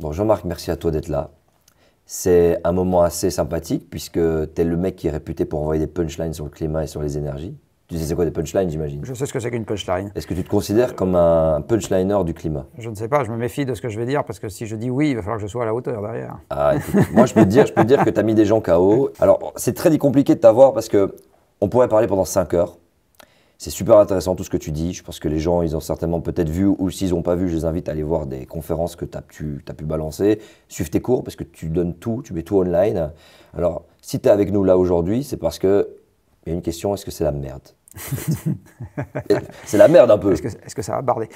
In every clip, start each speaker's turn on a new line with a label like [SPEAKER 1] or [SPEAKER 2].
[SPEAKER 1] Bon, Jean-Marc, merci à toi d'être là. C'est un moment assez sympathique puisque tu es le mec qui est réputé pour envoyer des punchlines sur le climat et sur les énergies. Tu sais c'est quoi des punchlines, j'imagine
[SPEAKER 2] Je sais ce que c'est qu'une punchline.
[SPEAKER 1] Est-ce que tu te considères comme un punchliner du climat
[SPEAKER 2] Je ne sais pas, je me méfie de ce que je vais dire parce que si je dis oui, il va falloir que je sois à la hauteur derrière. Ah, moi, je peux te dire, je peux
[SPEAKER 1] dire que tu as mis des gens KO. Alors, c'est très compliqué de t'avoir parce que on pourrait parler pendant 5 heures. C'est super intéressant tout ce que tu dis. Je pense que les gens, ils ont certainement peut-être vu, ou s'ils n'ont pas vu, je les invite à aller voir des conférences que tu as pu balancer. Suive tes cours parce que tu donnes tout, tu mets tout online. Alors, si tu es avec nous là aujourd'hui, c'est parce que il y a une question est-ce que c'est la merde
[SPEAKER 2] C'est la merde un peu. Est-ce que, ça va barder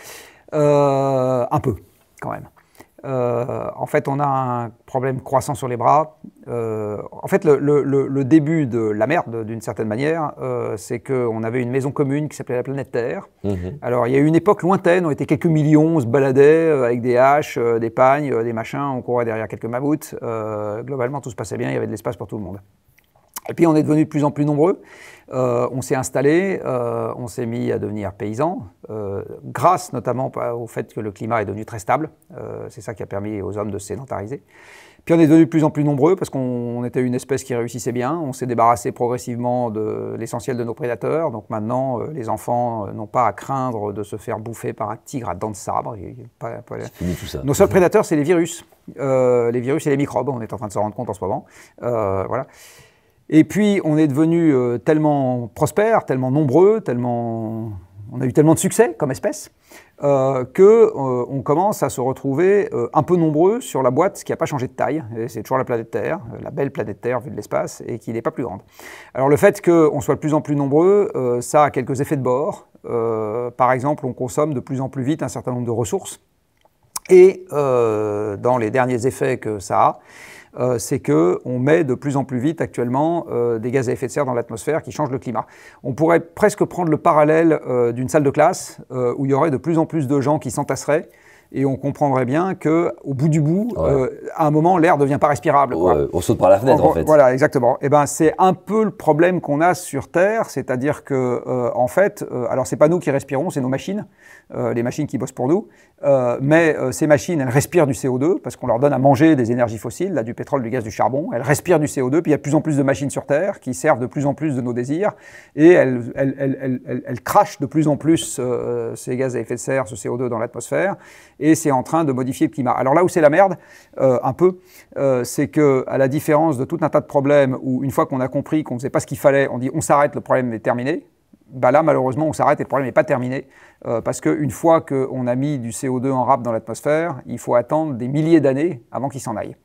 [SPEAKER 2] euh, Un peu, quand même. Euh, en fait, on a un problème croissant sur les bras. Euh, en fait, le, début de la merde, d'une certaine manière, euh, c'est qu'on avait une maison commune qui s'appelait la planète Terre. Mhm. Alors, il y a eu une époque lointaine, on était quelques millions, on se baladait avec des haches, des pagnes, des machins, on courait derrière quelques mammouths. globalement, tout se passait bien, il y avait de l'espace pour tout le monde. Et puis on est devenu de plus en plus nombreux. Euh, on s'est installé, euh, on s'est mis à devenir paysan, euh, grâce notamment au fait que le climat est devenu très stable. Euh, c'est ça qui a permis aux hommes de sédentariser. Puis on est devenu de plus en plus nombreux parce qu'on était une espèce qui réussissait bien. On s'est débarrassé progressivement de l'essentiel de nos prédateurs. Donc maintenant, euh, les enfants euh, n'ont pas à craindre de se faire bouffer par un tigre à dents de sabre. Pas, Nos seuls prédateurs, c'est les virus. les virus et les microbes, on est en train de se rendre compte en ce moment. voilà. Et puis, on est devenu euh, tellement prospère, tellement nombreux, tellement... on a eu tellement de succès comme espèce, euh, que euh, on commence à se retrouver euh, un peu nombreux sur la boîte qui n'a pas changé de taille. C'est toujours la planète Terre, la belle planète Terre vue de l'espace, et qui n'est pas plus grande. Alors, le fait qu'on soit de plus en plus nombreux, ça a quelques effets de bord. par exemple, on consomme de plus en plus vite un certain nombre de ressources. Et dans les derniers effets que ça a, euh, c'est on met de plus en plus vite actuellement euh, des gaz à effet de serre dans l'atmosphère qui changent le climat. On pourrait presque prendre le parallèle euh, d'une salle de classe euh, où il y aurait de plus en plus de gens qui s'entasseraient et on comprendrait bien que au bout du bout, euh, à un moment, l'air devient pas respirable.
[SPEAKER 1] on saute par la fenêtre, en, fait. Voilà,
[SPEAKER 2] exactement. Et eh ben, c'est un peu le problème qu'on a sur Terre, c'est-à-dire que, euh, en fait, euh, alors c'est pas nous qui respirons, c'est nos machines, les machines qui bossent pour nous. mais ces machines, elles respirent du CO2 parce qu'on leur donne à manger des énergies fossiles, là, du pétrole, du gaz, du charbon. Elles respirent du CO2. Puis il y a de plus en plus de machines sur Terre qui servent de plus en plus de nos désirs et elles, elles, elles, elles crachent de plus en plus ces gaz à effet de serre, ce CO2 dans l'atmosphère et c'est en train de modifier le climat. Alors là où c'est la merde, euh, un peu, euh, c'est que à la différence de tout un tas de problèmes où une fois qu'on a compris qu'on ne faisait pas ce qu'il fallait, on dit on s'arrête, le problème est terminé. Bah là, malheureusement, on s'arrête et le problème n'est pas terminé. Euh, parce qu'une fois qu'on a mis du CO2 en rap dans l'atmosphère, il faut attendre des milliers d'années avant qu'il s'en aille.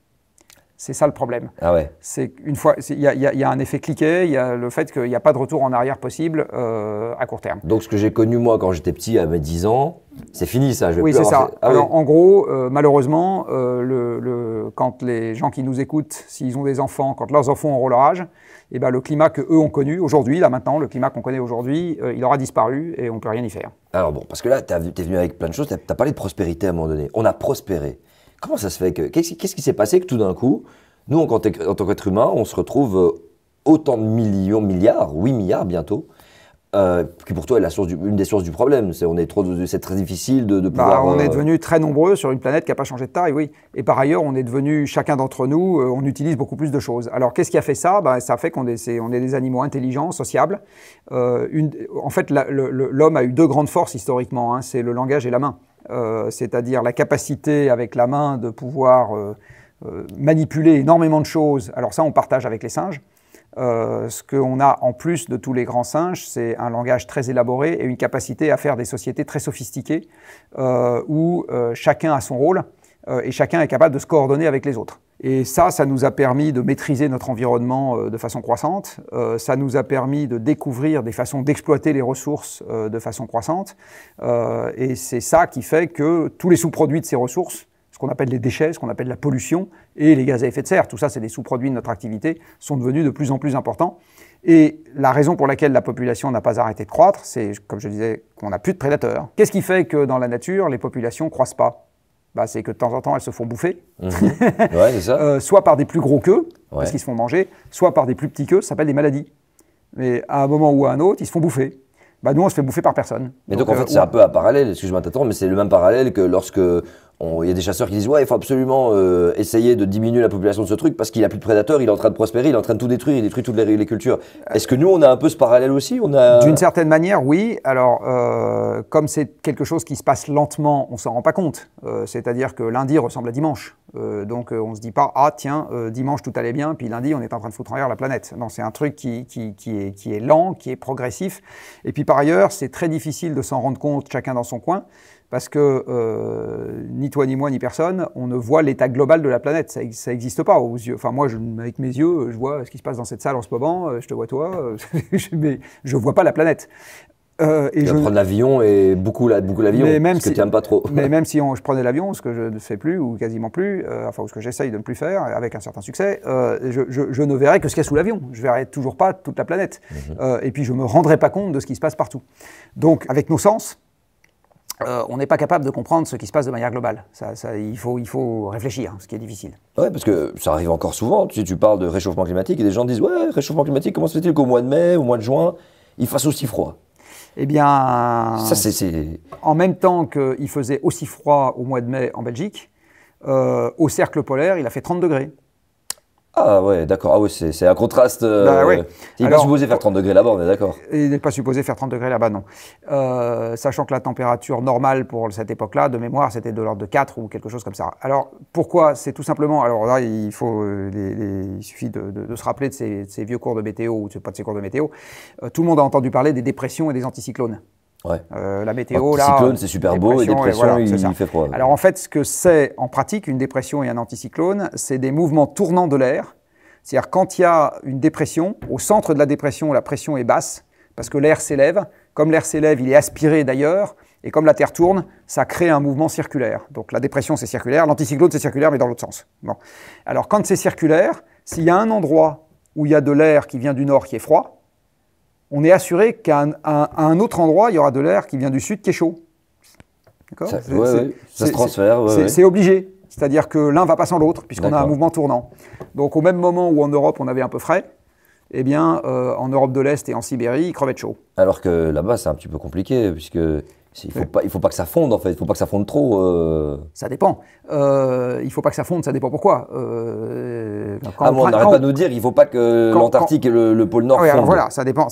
[SPEAKER 2] C'est ça le problème. Ah ouais. C'est une fois, il y, a un effet cliqué, il y a le fait qu'il n'y a pas de retour en arrière possible euh, à court terme.
[SPEAKER 1] Donc ce que j'ai connu moi quand j'étais petit à mes 10 ans, c'est fini ça. Je vais oui, c'est ça. Ah Alors,
[SPEAKER 2] En gros, euh, malheureusement, euh, le, quand les gens qui nous écoutent, s'ils ont des enfants, quand leurs enfants auront leur âge, et eh ben, le climat que eux ont connu aujourd'hui, là maintenant, le climat qu'on connaît aujourd'hui, il aura disparu et on peut rien y faire.
[SPEAKER 1] Alors bon, parce que là, tu es venu avec plein de choses, tu as, parlé de prospérité à un moment donné. On a prospéré. Comment ça se fait que Qu'est-ce qui s'est passé que tout d'un coup, nous, en, tant qu'être humain, on se retrouve euh, autant de millions, milliards, 8 milliards bientôt, euh, qui pour toi est la source une des sources du problème. C'est est très difficile de, de bah, pouvoir. on est euh, devenu
[SPEAKER 2] très nombreux sur une planète qui n'a pas changé de taille, oui. Et par ailleurs, on est devenu chacun d'entre nous, on utilise beaucoup plus de choses. Alors qu'est-ce qui a fait ça bah, ça fait qu'on est, des animaux intelligents, sociables. en fait, l'homme a eu deux grandes forces historiquement, hein. c'est le langage et la main. Euh, c'est-à-dire la capacité avec la main de pouvoir euh, euh, manipuler énormément de choses. Alors ça, on partage avec les singes. Euh, ce qu'on a en plus de tous les grands singes, c'est un langage très élaboré et une capacité à faire des sociétés très sophistiquées où chacun a son rôle et chacun est capable de se coordonner avec les autres. Et ça, ça nous a permis de maîtriser notre environnement euh, de façon croissante, euh, ça nous a permis de découvrir des façons d'exploiter les ressources euh, de façon croissante, et c'est ça qui fait que tous les sous-produits de ces ressources, ce qu'on appelle les déchets, ce qu'on appelle la pollution, et les gaz à effet de serre, tout ça c'est des sous-produits de notre activité, sont devenus de plus en plus importants. Et la raison pour laquelle la population n'a pas arrêté de croître, c'est, comme je disais, qu'on n'a plus de prédateurs. Qu'est-ce qui fait que dans la nature, les populations ne croissent pas bah, c'est que de temps en temps, elles se font bouffer. Mhm. Euh, soit par des plus gros queues, parce qu'ils se font manger, soit par des plus petits queues, ça s'appelle des maladies. Mais à un moment ou à un autre, ils se font bouffer. Bah, nous, on se fait bouffer par personne. Mais donc, en euh,
[SPEAKER 1] fait, c'est un peu à parallèle, excuse-moi de mais c'est le même parallèle que lorsque il y a des chasseurs qui disent ouais il faut absolument euh, essayer de diminuer la population de ce truc parce qu'il a plus de prédateurs, il est en train de prospérer, il est en train de tout détruire, il détruit toutes les, les cultures. Est-ce que nous on a un peu ce parallèle aussi d'une
[SPEAKER 2] certaine manière oui. Alors euh, comme c'est quelque chose qui se passe lentement, on s'en rend pas compte. Euh, c'est-à-dire que lundi ressemble à dimanche, donc on se dit pas ah tiens dimanche tout allait bien puis lundi on est en train de foutre en l'air la planète. Non c'est un truc est, qui est lent, qui est progressif. Et puis par ailleurs c'est très difficile de s'en rendre compte chacun dans son coin parce que euh, ni toi, ni moi, ni personne, on ne voit l'état global de la planète. Ça n'existe pas aux yeux. Enfin, moi, je, avec mes yeux, je vois ce qui se passe dans cette salle en ce moment, euh, je te vois toi, euh, mais je ne vois pas la planète. et je... prendre l'avion et beaucoup, la, beaucoup l'avion, même que tu pas trop. Mais même si je prenais l'avion, ce que je ne fais plus, ou quasiment plus, enfin, ou ce que j'essaye de ne plus faire, avec un certain succès, je, ne verrais que ce qu'il y a sous l'avion. Je ne verrai toujours pas toute la planète. Mhm. et puis, je ne me rendrais pas compte de ce qui se passe partout. Donc, avec nos sens, euh, on n'est pas capable de comprendre ce qui se passe de manière globale. il, faut, réfléchir, hein, ce qui est difficile.
[SPEAKER 1] Oui, parce que ça arrive encore souvent. tu parles de réchauffement climatique, et des gens disent Ouais, réchauffement climatique,
[SPEAKER 2] comment se fait-il qu'au mois de mai, au mois de juin, il fasse aussi froid Eh bien. Ça,
[SPEAKER 1] c'est.
[SPEAKER 2] En même temps qu'il faisait aussi froid au mois de mai en Belgique, euh, au cercle polaire, il a fait 30 degrés.
[SPEAKER 1] Ah ouais, d'accord. Ah ouais c'est un contraste. Euh, bah ouais. Il n'est pas supposé faire 30 degrés là-bas, on est d'accord.
[SPEAKER 2] Il n'est pas supposé faire 30 degrés là-bas, non. Euh, sachant que la température normale pour cette époque-là, de mémoire, c'était de l'ordre de 4 ou quelque chose comme ça. Alors pourquoi C'est tout simplement. Alors là, il, faut, euh, il suffit de, se rappeler de ces, vieux cours de météo ou pas de ces cours de météo. tout le monde a entendu parler des dépressions et des anticyclones. Ouais. Euh, la météo, euh, c'est super beau, et dépression, il, il fait froid. Alors en fait, ce que c'est en pratique, une dépression et un anticyclone, c'est des mouvements tournants de l'air. C'est-à-dire quand il y a une dépression, au centre de la dépression, la pression est basse, parce que l'air s'élève. Comme l'air s'élève, il est aspiré d'ailleurs, et comme la Terre tourne, ça crée un mouvement circulaire. Donc la dépression, c'est circulaire, l'anticyclone, c'est circulaire, mais dans l'autre sens. Bon. Alors quand c'est circulaire, s'il y a un endroit où il y a de l'air qui vient du nord qui est froid, on est assuré qu'à un, autre endroit, il y aura de l'air qui vient du sud qui est chaud. D'accord ça, ça se transfère. c'est obligé. C'est-à-dire que l'un va pas sans l'autre, puisqu'on a un mouvement tournant. Donc au même moment où en Europe on avait un peu frais, eh bien euh, en Europe de l'Est et en Sibérie, il crevait de chaud.
[SPEAKER 1] Alors que là-bas c'est un petit peu compliqué, puisque il ne faut, faut, pas que ça fonde, en fait. Il ne faut pas que ça fonde trop. Euh.
[SPEAKER 2] Ça dépend. Euh, il ne faut pas que ça fonde, ça dépend pourquoi. Euh, ah, on n'arrête pas de nous
[SPEAKER 1] dire il ne faut pas que l'Antarctique et le,
[SPEAKER 2] pôle Nord ah fondent. Voilà, ça dépend.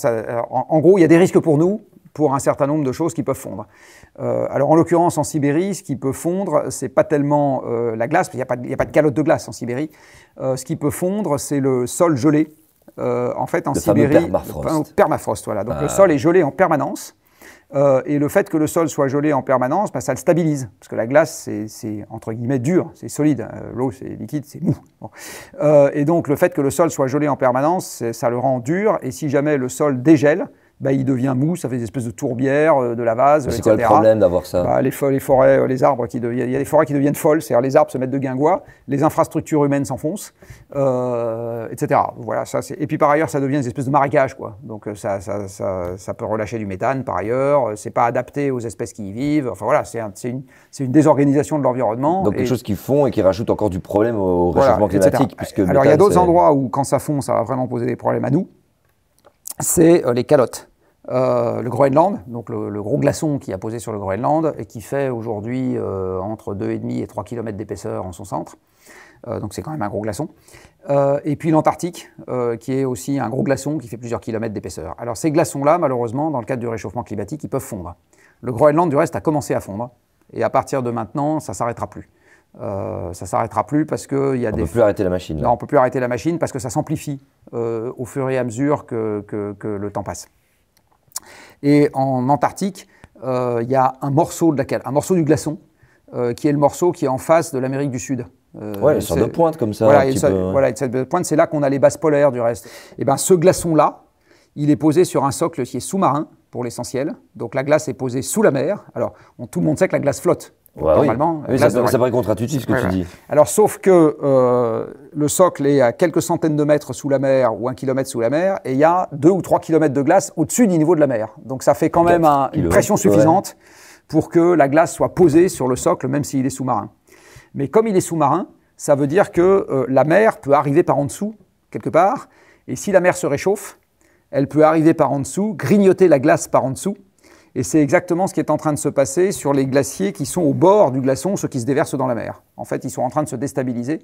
[SPEAKER 2] en, gros, il y a des risques pour nous pour un certain nombre de choses qui peuvent fondre. alors, en l'occurrence, en Sibérie, ce qui peut fondre, c'est pas tellement la glace, parce qu'il n'y a, a, pas de calotte de glace en Sibérie. ce qui peut fondre, c'est le sol gelé. en fait, en Sibérie, permafrost. Le permafrost, voilà. Donc, le ah. sol est gelé en permanence. Euh, et le fait que le sol soit gelé en permanence, bah, ça le stabilise, parce que la glace, c'est entre guillemets dur, c'est solide. Euh, l'eau, c'est liquide, c'est mou. Euh, et donc, le fait que le sol soit gelé en permanence, ça le rend dur, et si jamais le sol dégèle, bah, il devient mou, ça fait des espèces de tourbières, euh, de vase, etc. C'est quoi le problème d'avoir ça bah, les, les, forêts, euh, les arbres qui il y a des forêts qui deviennent folles, c'est-à-dire les arbres se mettent de guingois, les infrastructures humaines s'enfoncent, euh, etc. Voilà, ça, et puis par ailleurs, ça devient des espèces de marécages, quoi. Donc euh, ça, ça, ça, peut relâcher du méthane, par ailleurs, c'est pas adapté aux espèces qui y vivent. Enfin voilà, c'est un, une, une, désorganisation de l'environnement. Donc quelque chose
[SPEAKER 1] qu'ils font et qui rajoute encore du problème au réchauffement climatique. Puisque Alors il y a d'autres
[SPEAKER 2] endroits où quand ça fond, ça va vraiment poser des problèmes à nous c'est euh, les calottes. Euh, le Groenland, donc le, gros glaçon qui a posé sur le Groenland et qui fait aujourd'hui euh, entre 2,5 et 3 km d'épaisseur en son centre. donc c'est quand même un gros glaçon. et puis l'Antarctique, qui est aussi un gros glaçon qui fait plusieurs kilomètres d'épaisseur. Alors ces glaçons-là, malheureusement, dans le cadre du réchauffement climatique, ils peuvent fondre. Le Groenland, du reste, a commencé à fondre. Et à partir de maintenant, ça s'arrêtera plus. Ça euh, ça s'arrêtera plus parce qu'il y a des. On peut plus
[SPEAKER 1] arrêter la machine. on
[SPEAKER 2] peut plus arrêter la machine parce que ça s'amplifie euh, au fur et à mesure que, le temps passe. Et en Antarctique, euh, il y a un morceau de la un morceau du glaçon, qui est le morceau qui est en face de l'Amérique du Sud. ouais, sur deux pointe comme ça. Voilà, petit peu... pointe, c'est là qu'on a les bases polaires du reste. Et eh ben, ce glaçon-là, il est posé sur un socle qui est sous-marin pour l'essentiel. Donc la glace est posée sous la mer. Alors, on, tout le monde sait que la glace flotte normalement. Oui. ça, paraît contre-intuitif ce que tu dis. Alors, sauf que euh, le socle est à quelques centaines de mètres sous la mer ou un kilomètre sous la mer, et il y a deux ou trois kilomètres de glace au-dessus du niveau de la mer. Donc, ça fait quand même une pression suffisante pour que la glace soit posée sur le socle, même s'il est sous-marin. Mais comme il est sous-marin, ça veut dire que euh, la mer peut arriver par en dessous, quelque part, et si la mer se réchauffe, elle peut arriver par en dessous, grignoter la glace par en dessous, et c'est exactement ce qui est en train de se passer sur les glaciers qui sont au bord du glaçon, ceux qui se déversent dans la mer. En fait, ils sont en train de se déstabiliser.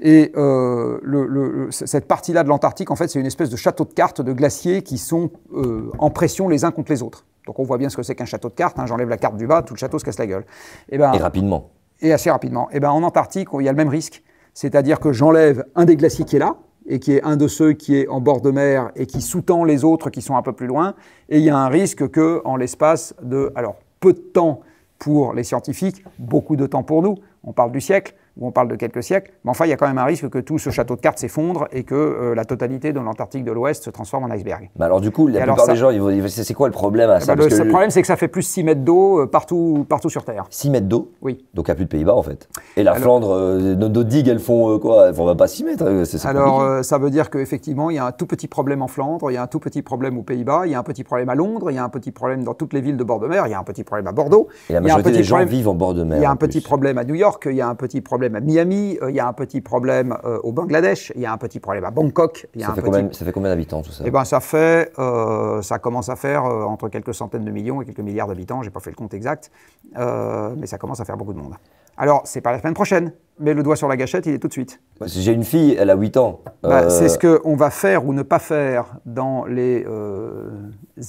[SPEAKER 2] Et euh, le, cette partie-là de l'Antarctique, en fait, c'est une espèce de château de cartes de glaciers qui sont euh, en pression les uns contre les autres. Donc on voit bien ce que c'est qu'un château de cartes. Hein, J'enlève la carte du bas, tout le château se casse la gueule. Et, eh ben, et rapidement. Et assez rapidement. Et eh ben, en Antarctique, il y a le même risque. C'est-à-dire que j'enlève un des glaciers qui est là, et qui est un de ceux qui est en bord de mer et qui sous-tend les autres qui sont un peu plus loin. Et il y a un risque que, en l'espace de, alors, peu de temps pour les scientifiques, beaucoup de temps pour nous, on parle du siècle, où on parle de quelques siècles, mais enfin, il y a quand même un risque que tout ce château de cartes s'effondre et que la totalité de l'Antarctique de l'Ouest se transforme en iceberg.
[SPEAKER 1] Bah alors du coup, la plupart des gens, c'est quoi le problème à ça Le problème,
[SPEAKER 2] c'est que ça fait plus 6 mètres d'eau partout, partout sur Terre.
[SPEAKER 1] 6 mètres d'eau Oui. Donc il n'y a plus de Pays-Bas, en fait. Et la Flandre, nos, digues, elles font quoi Elles font pas 6 mètres. Ça alors,
[SPEAKER 2] ça veut dire qu'effectivement, il y a un tout petit problème en Flandre, il y a un tout petit problème aux Pays-Bas, il y a un petit problème à Londres, il y a un petit problème dans toutes les villes de bord de mer, il y a un petit problème à Bordeaux. Et la majorité des gens vivent en bord de mer. Il y a un petit problème à New York, il y a un petit problème à Miami, euh, il y a un petit problème euh, au Bangladesh, il y a un petit problème à Bangkok. ça, fait
[SPEAKER 1] combien, d'habitants tout ça Eh ben,
[SPEAKER 2] ça fait, euh, ça commence à faire entre quelques centaines de millions et quelques milliards d'habitants. J'ai pas fait le compte exact, mais ça commence à faire beaucoup de monde. Alors, c'est pas la semaine prochaine, mais le doigt sur la gâchette, il est tout de suite. J'ai une
[SPEAKER 1] fille, elle a 8 ans. Bah, c'est ce
[SPEAKER 2] qu'on va faire ou ne pas faire dans les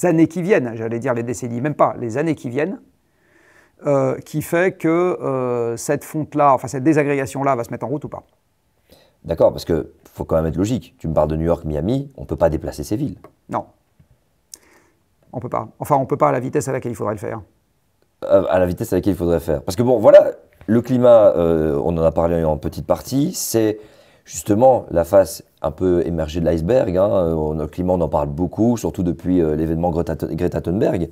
[SPEAKER 2] années qui viennent, j'allais dire les décennies, même pas, les années qui viennent. Euh, qui fait que euh, cette fonte-là, enfin cette désagrégation-là va se mettre en route ou pas
[SPEAKER 1] D'accord, parce qu'il faut quand même être logique. Tu me parles de New York, Miami, on ne peut pas déplacer ces villes.
[SPEAKER 2] Non. On ne peut pas. Enfin, on ne peut pas à la vitesse à laquelle il faudrait le faire.
[SPEAKER 1] Euh, à la vitesse à laquelle il faudrait le faire. Parce que bon, voilà, le climat, on en a parlé en petite partie, c'est justement la face un peu émergée de l'iceberg. Hein. Le climat, on en parle beaucoup, surtout depuis l'événement Greta Thunberg.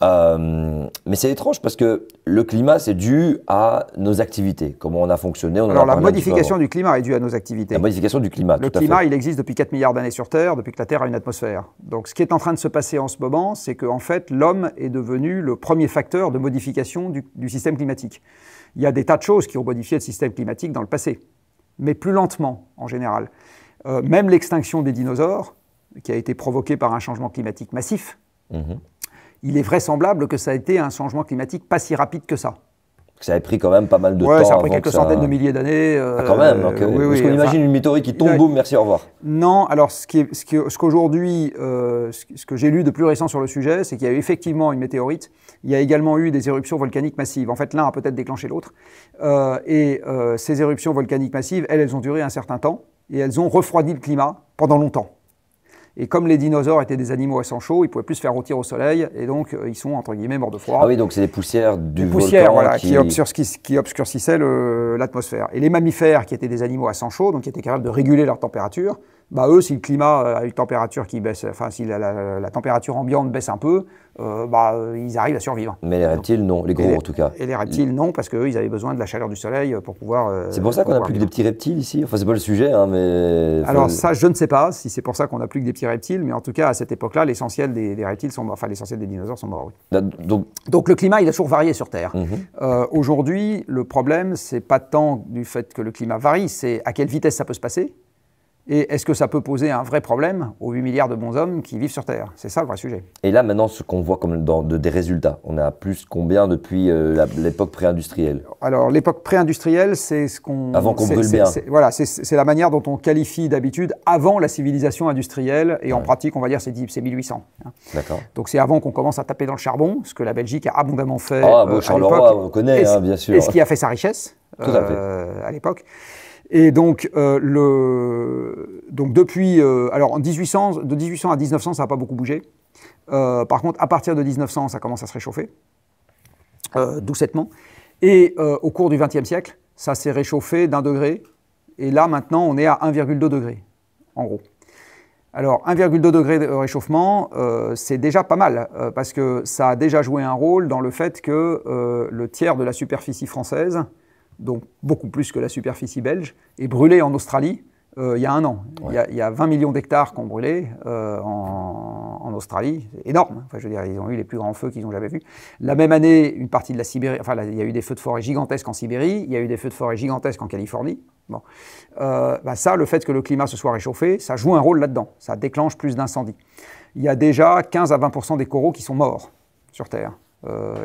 [SPEAKER 1] Euh, mais c'est étrange parce que le climat, c'est dû à nos activités, comment on a fonctionné. On Alors la modification du
[SPEAKER 2] climat est due à nos activités. La modification
[SPEAKER 1] du climat. Le climat, il
[SPEAKER 2] existe depuis 4 milliards d'années sur Terre, depuis que la Terre a une atmosphère. Donc ce qui est en train de se passer en ce moment, c'est qu'en en fait, l'homme est devenu le premier facteur de modification du, système climatique. Il y a des tas de choses qui ont modifié le système climatique dans le passé, mais plus lentement en général. Euh, même l'extinction des dinosaures, qui a été provoquée par un changement climatique massif, mhm il est vraisemblable que ça a été un changement climatique pas si rapide que ça. Ça a pris quand même pas mal de ouais, temps. Ça a pris quelques centaines de milliers d'années. Ah, quand euh, même. qu'on imagine une météorite qui tombe, boum, merci, au revoir. Non, alors ce qu'aujourd'hui, euh, ce, ce, que j'ai lu de plus récent sur le sujet, c'est qu'il y a eu effectivement une météorite. Il y a également eu des éruptions volcaniques massives. En fait, l'un a peut-être déclenché l'autre. Euh, et ces éruptions volcaniques massives, elles, elles ont duré un certain temps et elles ont refroidi le climat pendant longtemps. Et comme les dinosaures étaient des animaux à sang chaud, ils pouvaient plus se faire rôtir au soleil, et donc euh, ils sont entre guillemets morts de froid. Ah oui, donc c'est des poussières du volcan voilà, qui... qui obscurcissaient l'atmosphère. Et les mammifères, qui étaient des animaux à sang chaud, donc qui étaient capables de réguler leur température, bah eux, si le climat euh, a température qui baisse, enfin si la, température ambiante baisse un peu, euh, bah, euh, ils arrivent à survivre.
[SPEAKER 1] Mais les reptiles, non, les gros en tout cas. Et les
[SPEAKER 2] reptiles, non, parce qu'eux, ils avaient besoin de la chaleur du soleil pour pouvoir. c'est pour ça qu'on n'a plus que des
[SPEAKER 1] petits reptiles ici Enfin, c'est pas le sujet, hein, mais. Alors, ça,
[SPEAKER 2] je ne sais pas si c'est pour ça qu'on n'a plus que des petits reptiles, mais en tout cas, à cette époque-là, l'essentiel des, reptiles sont enfin, l'essentiel des dinosaures sont morts,
[SPEAKER 1] Donc,
[SPEAKER 2] le climat, il a toujours varié sur Terre. Mhm. Aujourd'hui, le problème, c'est pas tant du fait que le climat varie, c'est à quelle vitesse ça peut se passer et est-ce que ça peut poser un vrai problème aux 8 milliards de bons hommes qui vivent sur Terre C'est ça le vrai sujet.
[SPEAKER 1] Et là, maintenant, ce qu'on voit comme des résultats, on a plus combien depuis euh, l'époque pré-industrielle
[SPEAKER 2] Alors, l'époque pré-industrielle, c'est ce qu'on. Avant qu'on brûle bien. Voilà, c'est la manière dont on qualifie d'habitude avant la civilisation industrielle. Et en pratique, on va dire, c'est 1800. D'accord. Donc, c'est avant qu'on commence à taper dans le charbon, ce que la Belgique a abondamment fait. Ah, euh, bon, Charleroi, on connaît, hein, bien sûr. Et ce qui a fait sa richesse. Euh, à l'époque. Et donc, euh, depuis, euh, alors en de 1800 à 1900, ça n'a pas beaucoup bougé. Euh, par contre, à partir de 1900, ça commence à se réchauffer, doucettement. Et au cours du XXe siècle, ça s'est réchauffé d'un degré. Et là, maintenant, on est à 1,2 degré, en gros. Alors, 1,2 degré de réchauffement, c'est déjà pas mal, parce que ça a déjà joué un rôle dans le fait que le tiers de la superficie française donc beaucoup plus que la superficie belge, est brûlée en Australie euh, il y a un an. Il, y a, il, 20 millions d'hectares qui ont brûlé euh, en, Australie. énorme. Hein. Enfin, je veux dire, ils ont eu les plus grands feux qu'ils ont jamais vus. La même année, une partie de la Sibérie, enfin, il y a eu des feux de forêt gigantesques en Sibérie, il y a eu des feux de forêt gigantesques en Californie. Bon. Euh, bah, ça, le fait que le climat se soit réchauffé, ça joue un rôle là-dedans. Ça déclenche plus d'incendies. Il y a déjà 15 à 20 des coraux qui sont morts sur Terre.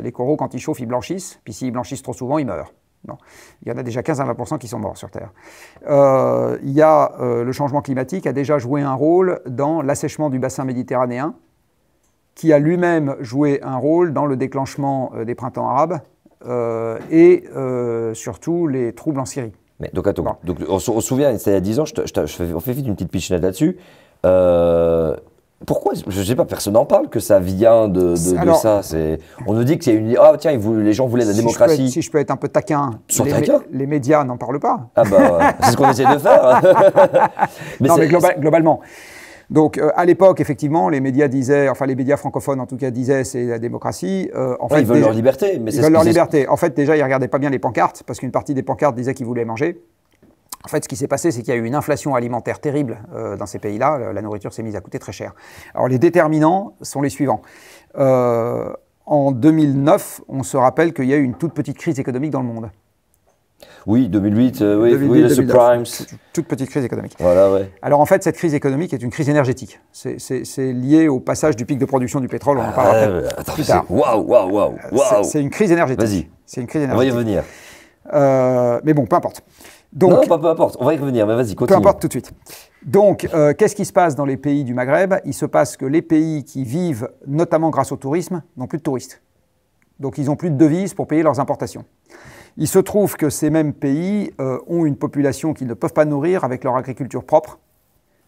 [SPEAKER 2] les coraux, quand ils chauffent, ils blanchissent, puis s'ils blanchissent trop souvent, ils meurent. Non. Il y en a déjà 15 à 20 qui sont morts sur Terre. Euh, il y a, euh, le changement climatique a déjà joué un rôle dans l'assèchement du bassin méditerranéen, qui a lui-même joué un rôle dans le déclenchement euh, des printemps arabes et surtout les troubles en Syrie.
[SPEAKER 1] Mais, donc, attends, donc on, se souvient, il y a 10 ans, je on fait vite une petite pichinette là-dessus pourquoi Je ne sais pas, personne n'en parle que ça vient de, ça. on nous dit que y une. Ah tiens, les gens voulaient la démocratie. si
[SPEAKER 2] je peux être un peu taquin, les, taquin les, médias n'en parlent pas. Ah bah, c'est ce qu'on essaie de faire. mais non, mais globalement. Donc, euh, à l'époque, effectivement, les médias disaient, enfin les médias francophones en tout cas disaient, c'est la démocratie. Euh, en fait, ils veulent leur liberté, mais ils veulent leur liberté. En fait, déjà, ils regardaient pas bien les pancartes parce qu'une partie des pancartes disait qu'ils voulaient manger. En fait, ce qui s'est passé, c'est qu'il y a eu une inflation alimentaire terrible euh, dans ces pays-là. La nourriture s'est mise à coûter très cher. Alors, les déterminants sont les suivants. Euh, en 2009, on se rappelle qu'il y a eu une toute petite crise économique dans le monde.
[SPEAKER 1] Oui, 2008, euh, oui, le subprimes.
[SPEAKER 2] Toute petite crise économique. Voilà, ouais. Alors en fait, cette crise économique est une crise énergétique. C'est lié au passage du pic de production du pétrole, on en ah, parlera plus tard. Waouh,
[SPEAKER 1] waouh, waouh. C'est une crise énergétique. Vas-y.
[SPEAKER 2] C'est une crise énergétique. On va mais bon, peu importe. Donc, peu
[SPEAKER 1] importe, on va y revenir, mais vas-y, continue. Peu importe,
[SPEAKER 2] tout de suite. Donc, euh, qu'est-ce qui se passe dans les pays du Maghreb Il se passe que les pays qui vivent, notamment grâce au tourisme, n'ont plus de touristes. Donc, ils n'ont plus de devises pour payer leurs importations. Il se trouve que ces mêmes pays euh, ont une population qu'ils ne peuvent pas nourrir avec leur agriculture propre,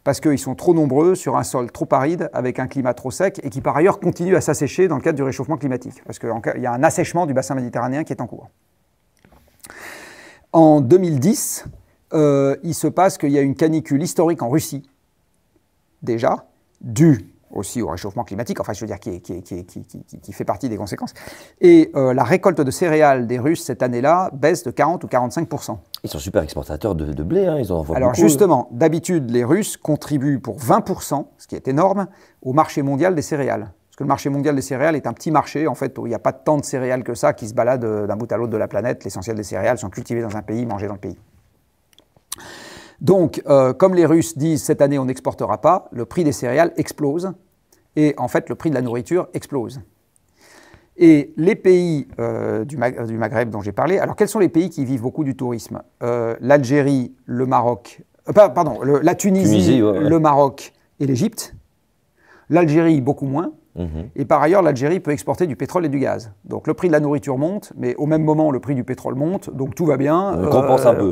[SPEAKER 2] parce qu'ils sont trop nombreux sur un sol trop aride, avec un climat trop sec, et qui par ailleurs continue à s'assécher dans le cadre du réchauffement climatique, parce qu'il y a un assèchement du bassin méditerranéen qui est en cours. En 2010, euh, il se passe qu'il y a une canicule historique en Russie, déjà, due aussi au réchauffement climatique, enfin je veux dire qui, fait partie des conséquences. Et euh, la récolte de céréales des Russes cette année-là baisse de 40 ou 45 Ils sont super exportateurs de, blé, hein, ils en envoient Alors justement, d'habitude les Russes contribuent pour 20 ce qui est énorme, au marché mondial des céréales. Parce que le marché mondial des céréales est un petit marché, en fait, où il n'y a pas tant de céréales que ça qui se baladent euh, d'un bout à l'autre de la planète. L'essentiel des céréales sont cultivées dans un pays, mangées dans le pays. Donc, euh, comme les Russes disent cette année on n'exportera pas, le prix des céréales explose et en fait le prix de la nourriture explose. Et les pays euh, du, Maghreb dont j'ai parlé, alors quels sont les pays qui vivent beaucoup du tourisme L'Algérie, le Maroc, pardon, la Tunisie, le Maroc et l'Égypte. L'Algérie beaucoup moins, et par ailleurs, l'Algérie peut exporter du pétrole et du gaz. Donc le prix de la nourriture monte, mais au même moment, le prix du pétrole monte, donc tout va bien. On compense un euh, peu.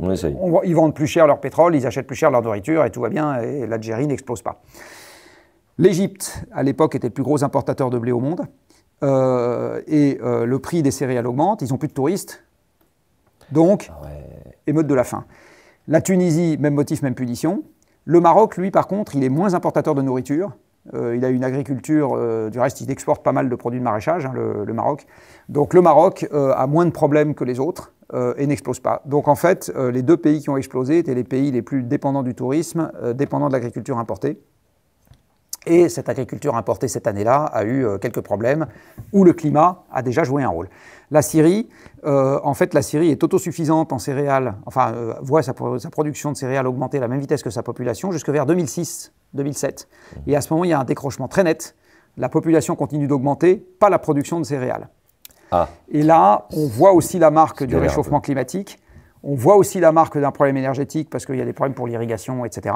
[SPEAKER 2] on essaye. ils vendent plus cher leur pétrole, ils achètent plus cher leur nourriture, et tout va bien, et l'Algérie n'explose pas. L'Égypte, à l'époque, était le plus gros importateur de blé au monde, euh, et euh, le prix des céréales augmente, ils ont plus de touristes, donc ah émeute de la faim. La Tunisie, même motif, même punition. Le Maroc, lui, par contre, il est moins importateur de nourriture, euh, il a une agriculture, euh, du reste, il exporte pas mal de produits de maraîchage, hein, le, Maroc. Donc le Maroc euh, a moins de problèmes que les autres et n'explose pas. Donc en fait, les deux pays qui ont explosé étaient les pays les plus dépendants du tourisme, dépendants de l'agriculture importée. Et cette agriculture importée cette année-là a eu quelques problèmes où le climat a déjà joué un rôle. La Syrie, en fait, la Syrie est autosuffisante en céréales, enfin, voit sa, sa, production de céréales augmenter à la même vitesse que sa population jusque vers 2006. 2007. Et à ce moment, il y a un décrochement très net. La population continue d'augmenter, pas la production de céréales. Ah. Et là, on voit aussi la marque du réchauffement climatique. On voit aussi la marque d'un problème énergétique parce qu'il y a des problèmes pour l'irrigation, etc.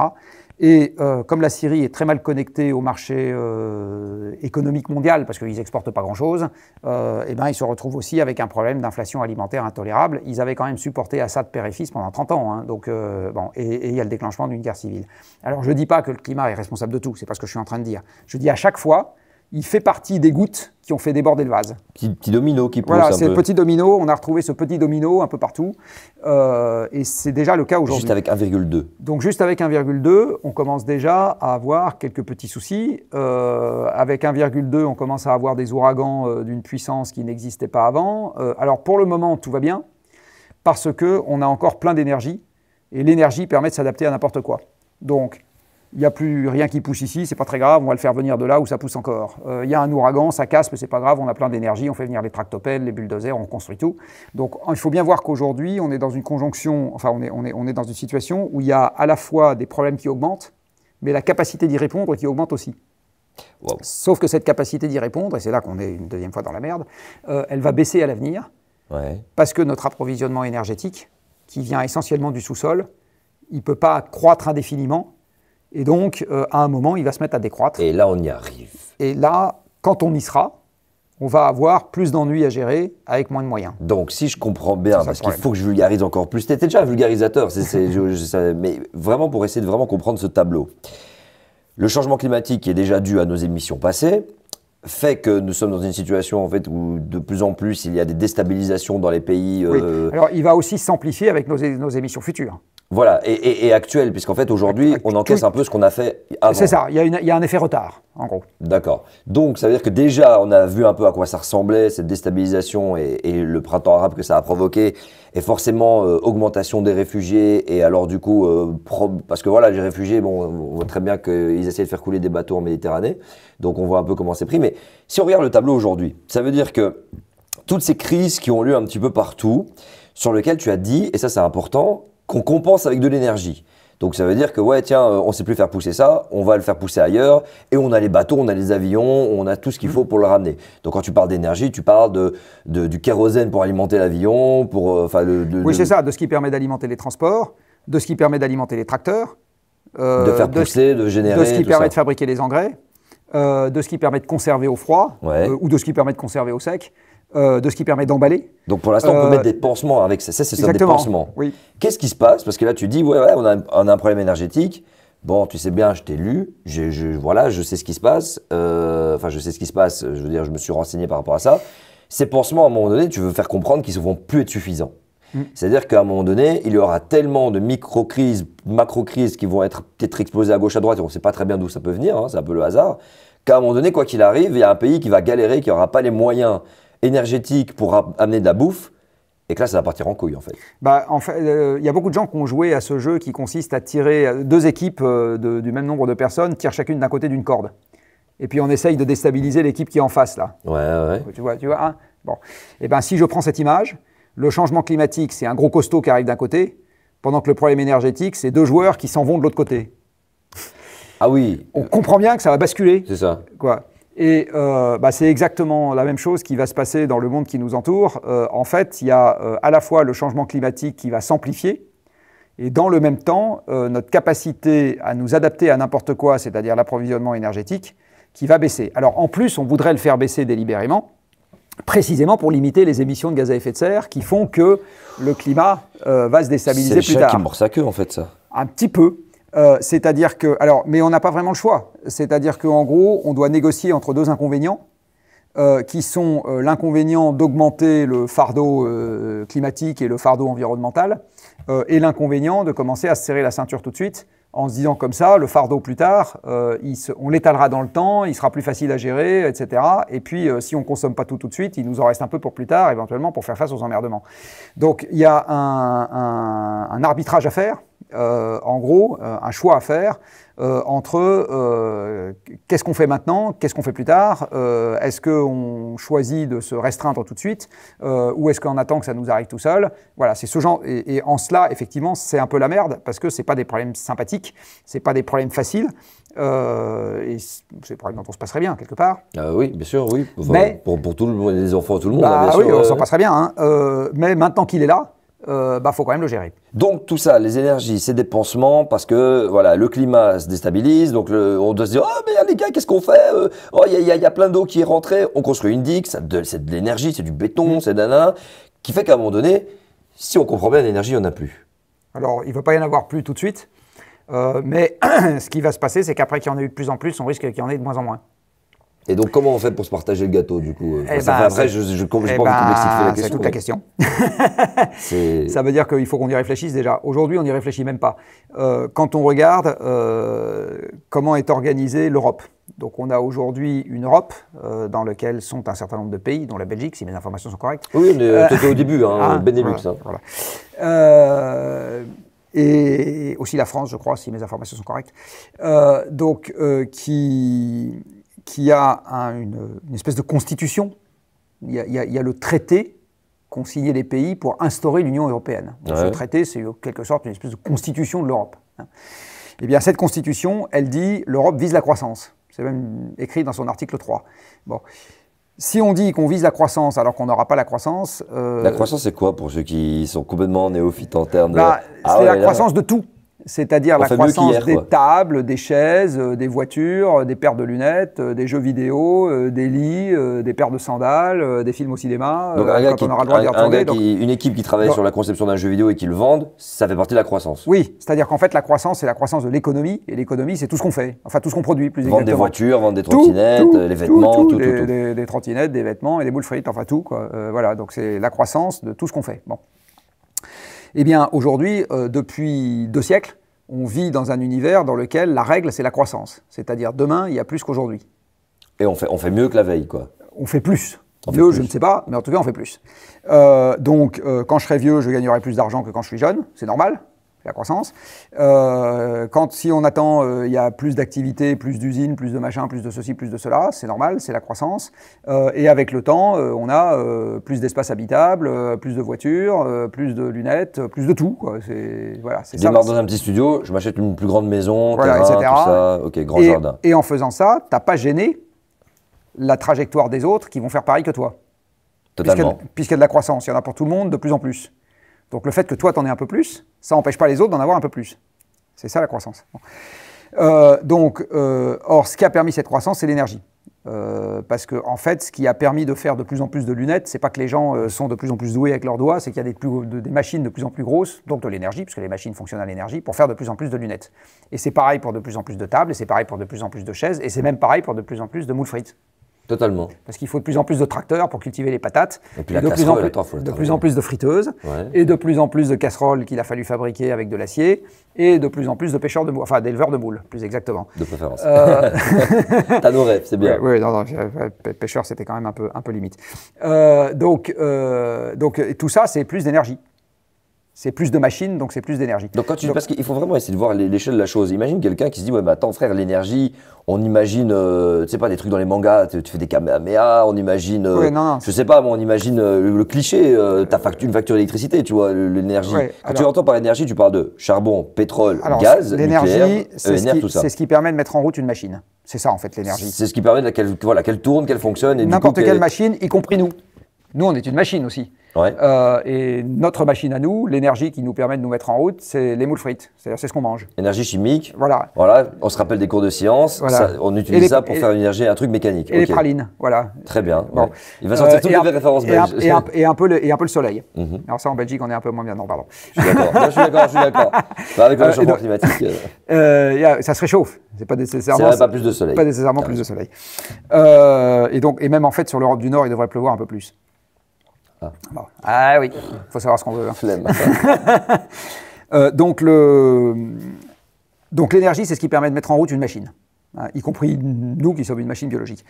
[SPEAKER 2] Et euh, comme la Syrie est très mal connectée au marché euh, économique mondial, parce qu'ils n'exportent pas grand-chose, euh, eh ben, ils se retrouvent aussi avec un problème d'inflation alimentaire intolérable. Ils avaient quand même supporté Assad père et pendant 30 ans. Hein. donc, euh, bon, et il y a le déclenchement d'une guerre civile. Alors je ne dis pas que le climat est responsable de tout, c'est pas ce que je suis en train de dire. Je dis à chaque fois, il fait partie des gouttes qui ont fait déborder le vase.
[SPEAKER 1] Petit, domino qui pousse Voilà, c'est le petit
[SPEAKER 2] domino. On a retrouvé ce petit domino un peu partout. Euh, et c'est déjà le cas aujourd'hui. Juste avec 1,2. Donc juste avec 1,2, on commence déjà à avoir quelques petits soucis. Euh, avec 1,2, on commence à avoir des ouragans euh, d'une puissance qui n'existait pas avant. alors pour le moment, tout va bien, parce qu'on a encore plein d'énergie. Et l'énergie permet de s'adapter à n'importe quoi. Donc il n'y a plus rien qui pousse ici, n'est pas très grave, on va le faire venir de là où ça pousse encore. Euh, il y a un ouragan, ça casse, mais c'est pas grave, on a plein d'énergie, on fait venir les tractopelles, les bulldozers, on construit tout. Donc il faut bien voir qu'aujourd'hui, on est dans une conjonction, enfin on est, on, est, on est dans une situation où il y a à la fois des problèmes qui augmentent, mais la capacité d'y répondre qui augmente aussi. Sauf que cette capacité d'y répondre, et c'est là qu'on est une deuxième fois dans la merde, euh, elle va baisser à l'avenir, parce que notre approvisionnement énergétique, qui vient essentiellement du sous-sol, il ne peut pas croître indéfiniment et donc, euh, à un moment, il va se mettre à décroître. Et là, on y arrive. Et là, quand on y sera, on va avoir plus d'ennuis à gérer avec moins de moyens.
[SPEAKER 1] Donc, si je comprends bien, parce qu'il faut que je vulgarise encore plus, tu déjà un vulgarisateur, mais vraiment pour essayer de vraiment comprendre ce tableau. Le changement climatique qui est déjà dû à nos émissions passées fait que nous sommes dans une situation en fait où de plus en plus il y a des déstabilisations dans les pays. Euh,
[SPEAKER 2] Alors il va aussi s'amplifier avec nos émissions futures.
[SPEAKER 1] Voilà, et, et, et actuel, puisqu'en fait aujourd'hui, ah, on encaisse un peu ce qu'on a fait avant. C'est ça,
[SPEAKER 2] il y, y, a un effet retard, en gros.
[SPEAKER 1] D'accord. Donc ça veut dire que déjà, on a vu un peu à quoi ça ressemblait, cette déstabilisation et, le printemps arabe que ça a provoqué, et forcément euh, augmentation des réfugiés, et alors du coup, euh, parce que voilà, les réfugiés, bon, on voit très bien qu'ils essaient de faire couler des bateaux en Méditerranée, donc on voit un peu comment c'est pris, mais si on regarde le tableau aujourd'hui, ça veut dire que toutes ces crises qui ont lieu un petit peu partout, sur lequel tu as dit, et ça c'est important, qu'on compense avec de l'énergie. Donc ça veut dire que ouais tiens euh, on sait plus faire pousser ça, on va le faire pousser ailleurs et on a les bateaux, on a les avions, on a tout ce qu'il mm. faut pour le ramener. Donc quand tu parles d'énergie, tu parles de, du kérosène pour alimenter l'avion, pour euh, enfin oui c'est ça,
[SPEAKER 2] de ce qui permet d'alimenter les transports, de ce qui permet d'alimenter les tracteurs, euh, de faire pousser, de, générer, de ce qui permet de fabriquer les engrais, de ce qui permet de conserver au froid ou de ce qui permet de conserver au sec. Euh, de ce qui permet d'emballer. Donc pour l'instant, on peut euh, mettre des pansements avec ça. Ça, c'est des pansements. Oui.
[SPEAKER 1] Qu'est-ce qui se passe Parce que là, tu dis, ouais, on, a, un problème énergétique. Bon, tu sais bien, je t'ai lu. Je, voilà, je sais ce qui se passe. Euh, enfin, je sais ce qui se passe. Je veux dire, je me suis renseigné par rapport à ça. Ces pansements, à un moment donné, tu veux faire comprendre qu'ils ne vont plus être suffisants. Mm. C'est-à-dire qu'à un moment donné, il y aura tellement de micro-crises, macro-crises qui vont être peut-être à gauche, à droite, et on ne sait pas très bien d'où ça peut venir, hein, c'est un peu le hasard, qu'à un moment donné, quoi qu'il arrive, il y a un pays qui va galérer, qui n'aura pas les moyens énergétique pour amener de la bouffe, et que là, ça va partir en couille, en fait.
[SPEAKER 2] Bah, en fait, euh, il y a beaucoup de gens qui ont joué à ce jeu qui consiste à tirer euh, deux équipes euh, du même nombre de personnes, tirent chacune d'un côté d'une corde. Et puis on essaye de déstabiliser l'équipe qui est en face, là. Ouais, ouais. Tu vois, tu vois hein. Bon. Et eh ben, si je prends cette image, le changement climatique, c'est un gros costaud qui arrive d'un côté, pendant que le problème énergétique, c'est deux joueurs qui s'en vont de l'autre côté. Ah oui. On comprend bien que ça va basculer. C'est ça. Quoi. Et euh, bah, c'est exactement la même chose qui va se passer dans le monde qui nous entoure. Euh, en fait, il y a euh, à la fois le changement climatique qui va s'amplifier, et dans le même temps, notre capacité à nous adapter à n'importe quoi, c'est-à-dire l'approvisionnement énergétique, qui va baisser. Alors en plus, on voudrait le faire baisser délibérément, précisément pour limiter les émissions de gaz à effet de serre qui font que le climat va se déstabiliser plus tard. C'est le
[SPEAKER 1] qui queue, en fait, ça.
[SPEAKER 2] Un petit peu. Euh, c'est-à-dire que, alors, mais on n'a pas vraiment le choix. C'est-à-dire qu'en gros, on doit négocier entre deux inconvénients, euh, qui sont euh, l'inconvénient d'augmenter le fardeau climatique et le fardeau environnemental, et l'inconvénient de commencer à se serrer la ceinture tout de suite en se disant comme ça, le fardeau plus tard, on l'étalera dans le temps, il sera plus facile à gérer, etc. Et puis, si on consomme pas tout tout de suite, il nous en reste un peu pour plus tard, éventuellement pour faire face aux emmerdements. Donc, il y a un arbitrage à faire euh, en gros, euh, un choix à faire euh, entre qu'est-ce qu'on fait maintenant, qu'est-ce qu'on fait plus tard, est-ce qu'on choisit de se restreindre tout de suite, ou est-ce qu'on attend que ça nous arrive tout seul. Voilà, c'est ce genre. Et, en cela, effectivement, c'est un peu la merde parce que ce c'est pas des problèmes sympathiques, ce c'est pas des problèmes faciles. et c'est des problèmes dont on se passerait bien quelque part.
[SPEAKER 1] Ah oui, bien sûr, oui. pour, pour tout les enfants, tout le monde. Bah hein, oui, on s'en passerait
[SPEAKER 2] bien. Hein, mais maintenant qu'il est là, il euh, bah, faut quand même le gérer.
[SPEAKER 1] Donc tout ça, les énergies, ces dépensements, parce que voilà, le climat se déstabilise, donc on doit se dire, oh mais les gars, qu'est-ce qu'on fait euh? oh, il y, a, plein d'eau qui est rentrée, on construit une digue, c'est de l'énergie, c'est du béton, c'est mm. c'est nana, qui fait qu'à un moment donné, si on comprend bien l'énergie, on n'y a plus.
[SPEAKER 2] Alors, il ne va pas y en avoir plus tout de suite, euh, mais ce qui va se passer, c'est qu'après qu'il y en ait eu de plus en plus, on risque qu'il y en ait de moins en moins.
[SPEAKER 1] Et donc, comment on fait pour se partager le gâteau, du coup euh, eh Après, bah, je ne comprends pas la C'est toute la question.
[SPEAKER 2] ça veut dire qu'il faut qu'on y réfléchisse déjà. Aujourd'hui, on n'y réfléchit même pas. Euh, quand on regarde euh, comment est organisée l'Europe, donc on a aujourd'hui une Europe dans laquelle sont un certain nombre de pays, dont la Belgique, si mes informations sont correctes. Oui, mais au début, hein, ah, Benelux. Hein. et aussi la France, je crois, si mes informations sont correctes, donc qui qui a une, espèce de constitution. Il y a, le traité qu'ont signé les pays pour instaurer l'Union européenne. Ce traité, c'est en quelque sorte une espèce de constitution de l'Europe. Hein. Eh bien, cette constitution, elle dit l'Europe vise la croissance. C'est même écrit dans son article 3. Bon. Si on dit qu'on vise la croissance alors qu'on n'aura pas la croissance. Euh, la croissance,
[SPEAKER 1] c'est quoi pour ceux qui sont complètement néophytes en termes de. Bah, ah c'est la croissance de
[SPEAKER 2] tout c'est-à-dire la croissance des tables, des chaises, euh, des voitures, euh, des paires de lunettes, euh, des jeux vidéo, des lits, des paires de sandales, des films au cinéma. Donc un gars, qui,
[SPEAKER 1] une équipe qui travaille sur la conception d'un jeu vidéo et qui le vende, ça fait partie de la croissance.
[SPEAKER 2] Oui, c'est-à-dire qu'en fait la croissance c'est la croissance de l'économie et l'économie c'est tout ce qu'on fait, enfin tout ce qu'on produit plus Vendre des voitures, vendre des trottinettes, les vêtements, tout, tout, des, des trottinettes, des vêtements et des boules frites, enfin tout quoi. voilà, donc c'est la croissance de tout ce qu'on fait. Bon. Eh bien, aujourd'hui, euh, depuis deux siècles, on vit dans un univers dans lequel la règle, c'est la croissance. C'est-à-dire, demain, il y a plus qu'aujourd'hui.
[SPEAKER 1] Et on fait, mieux que la veille, quoi.
[SPEAKER 2] On fait plus. vieux, je ne sais pas, mais en tout cas, on fait plus. Euh, donc, euh, quand je serai vieux, je gagnerai plus d'argent que quand je suis jeune, c'est normal la croissance. Euh, quand si on attend, euh, il y a plus d'activités, plus d'usines, plus de machins, plus de ceci, plus de cela, c'est normal, c'est la croissance. Euh, et avec le temps, on a plus d'espace habitable, plus de voitures, plus de lunettes, plus de tout. C'est voilà, c'est dans un petit
[SPEAKER 1] studio, je m'achète une plus grande maison, terrain, ça. Ok, grand jardin.
[SPEAKER 2] Et en faisant ça, t'as pas gêné la trajectoire des autres qui vont faire pareil que toi. Totalement. Puisqu'il y a de la croissance, il y en a pour tout le monde de plus en plus. Donc le fait que toi, tu en aies un peu plus, ça n'empêche pas les autres d'en avoir un peu plus. C'est ça la croissance. Euh, donc, euh, or, ce qui a permis cette croissance, c'est l'énergie. Euh, parce que, en fait, ce qui a permis de faire de plus en plus de lunettes, c'est pas que les gens sont de plus en plus doués avec leurs doigts, c'est qu'il y a des, des, machines de plus en plus grosses, donc de l'énergie, puisque les machines fonctionnent à l'énergie, pour faire de plus en plus de lunettes. Et c'est pareil pour de plus en plus de tables, et c'est pareil pour de plus en plus de chaises, et c'est même pareil pour de plus en plus de moules frites. Totalement. Parce qu'il faut de plus en plus de tracteurs pour cultiver les patates. de plus en plus, de friteuses. Et de plus en plus de casseroles qu'il a fallu fabriquer avec de l'acier. Et de plus en plus de pêcheurs de moules, enfin d'éleveurs de moules, plus exactement. De préférence. Euh, T'as nos c'est bien. Oui, non, non, pêcheur, c'était quand même un peu, un peu limite. Euh, donc, euh, donc, tout ça, c'est plus d'énergie c'est plus de machines, donc c'est plus d'énergie. Donc quand tu
[SPEAKER 1] parce qu'il faut vraiment essayer de voir l'échelle de la chose. Imagine quelqu'un qui se dit ouais mais attends frère l'énergie, on imagine euh, tu sais pas des trucs dans les mangas, tu, fais des kamehameha, on imagine euh, non, je sais pas, mais on imagine euh, le cliché ta facture une facture d'électricité, tu vois, l'énergie. quand tu entends par énergie, tu parles de charbon, pétrole, gaz, l'énergie, c'est ce,
[SPEAKER 2] qui permet de mettre en route une machine. C'est ça en fait l'énergie.
[SPEAKER 1] C'est ce qui permet qu'elle voilà, qu'elle tourne, qu'elle fonctionne et n'importe quelle
[SPEAKER 2] machine, y compris nous. Nous on est une machine aussi. Ouais. Euh, et notre machine à nous, l'énergie qui nous permet de nous mettre en route, c'est les moules frites. C'est-à-dire, c'est ce qu'on mange.
[SPEAKER 1] Énergie chimique. Voilà. Voilà. On se rappelle des cours de sciences. on utilise ça pour faire une énergie, un truc mécanique. Et les pralines. Voilà. Très bien. Bon. Il va sortir euh, toutes les références belges. Et,
[SPEAKER 2] un, peu le, et un peu le soleil. Mhm. Alors ça, en Belgique, on est un peu moins bien. Non, pardon. Je suis d'accord. je suis d'accord. Je suis d'accord. avec le euh, changement climatique. Euh. ça se réchauffe. C'est pas nécessairement. pas plus de soleil. Pas nécessairement plus de soleil. et donc, et même en fait, sur l'Europe du Nord, il devrait pleuvoir un peu plus. Ah. ah, oui, il faut savoir ce qu'on veut. Hein. Euh, donc, l'énergie, c'est ce qui permet de mettre en route une machine, hein, y compris nous qui sommes une machine biologique.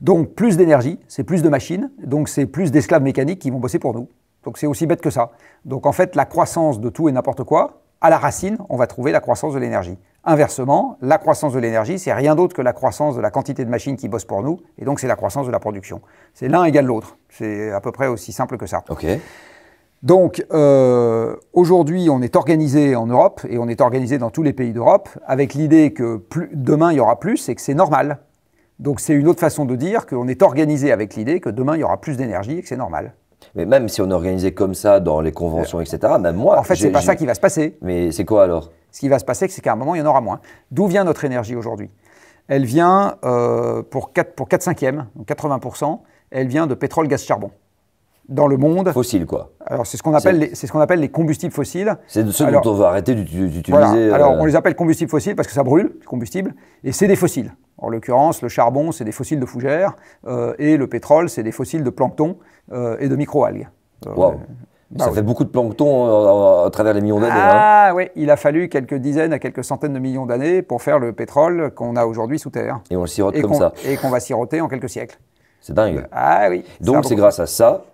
[SPEAKER 2] Donc plus d'énergie, c'est plus de machines, donc c'est plus d'esclaves mécaniques qui vont bosser pour nous. Donc c'est aussi bête que ça. Donc en fait, la croissance de tout et n'importe quoi, à la racine, on va trouver la croissance de l'énergie. Inversement, la croissance de l'énergie, c'est rien d'autre que la croissance de la quantité de machines qui bossent pour nous, et donc c'est la croissance de la production. C'est l'un égal l'autre. C'est à peu près aussi simple que ça. Ok. Donc euh, aujourd'hui, on est organisé en Europe et on est organisé dans tous les pays d'Europe avec l'idée que demain il y aura plus et que c'est normal. Donc c'est une autre façon de dire qu'on est organisé avec l'idée que demain il y aura plus d'énergie et que c'est normal.
[SPEAKER 1] Mais même si on est organisé comme ça dans les conventions, euh, etc., même moi. En fait, c'est pas ça qui va se passer. Mais c'est quoi
[SPEAKER 2] alors ce qui va se passer, c'est qu'à un moment, il y en aura moins. D'où vient notre énergie aujourd'hui Elle vient, euh, pour 4, pour 4 cinquièmes, donc 80%, elle vient de pétrole, gaz, charbon. Dans le monde. Fossiles, quoi. Alors, c'est ce qu'on appelle, Les, ce qu'on appelle les combustibles fossiles. C'est de ceux dont on va
[SPEAKER 1] arrêter d'utiliser. Euh, Alors, on les
[SPEAKER 2] appelle combustibles fossiles parce que ça brûle, combustible, et c'est des fossiles. En l'occurrence, le charbon, c'est des fossiles de fougères, euh, et le pétrole, c'est des fossiles de plancton et de microalgues
[SPEAKER 1] ça bah fait beaucoup de plancton euh, euh, à travers les millions d'années. Hein. Ah
[SPEAKER 2] oui, il a fallu quelques dizaines à quelques centaines de millions d'années pour faire le pétrole qu'on a aujourd'hui sous terre.
[SPEAKER 1] Et on le sirote comme ça.
[SPEAKER 2] Et qu'on va siroter en quelques siècles.
[SPEAKER 1] C'est dingue. Euh, ah oui. Donc c'est grâce à ça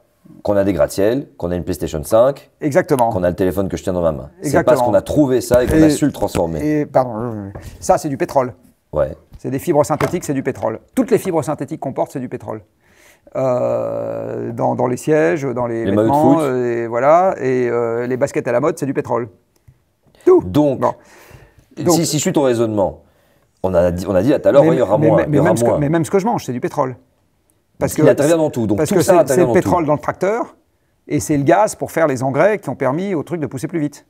[SPEAKER 1] qu'on a des gratte-ciels, qu'on a une PlayStation 5. Exactement. Qu'on a le téléphone que je tiens dans ma main. C'est parce qu'on a trouvé ça et qu'on a su le transformer.
[SPEAKER 2] Et pardon, ça c'est du pétrole. Ouais. C'est des fibres synthétiques, c'est du pétrole. Toutes les fibres synthétiques qu'on porte, c'est du pétrole. Euh, dans, les sièges, dans les, les euh, et voilà, et euh, les baskets à la mode, c'est du pétrole.
[SPEAKER 1] Tout. Donc, si, je suis ton raisonnement, on a dit, on a dit à tout à l'heure, il y aura mais, moins. Mais, aura même mais,
[SPEAKER 2] même Ce que, je mange, c'est du pétrole. Parce il intervient dans tout. Donc parce tout que c'est le pétrole dans le tracteur, et c'est le gaz pour faire les engrais qui ont permis au truc de pousser plus vite.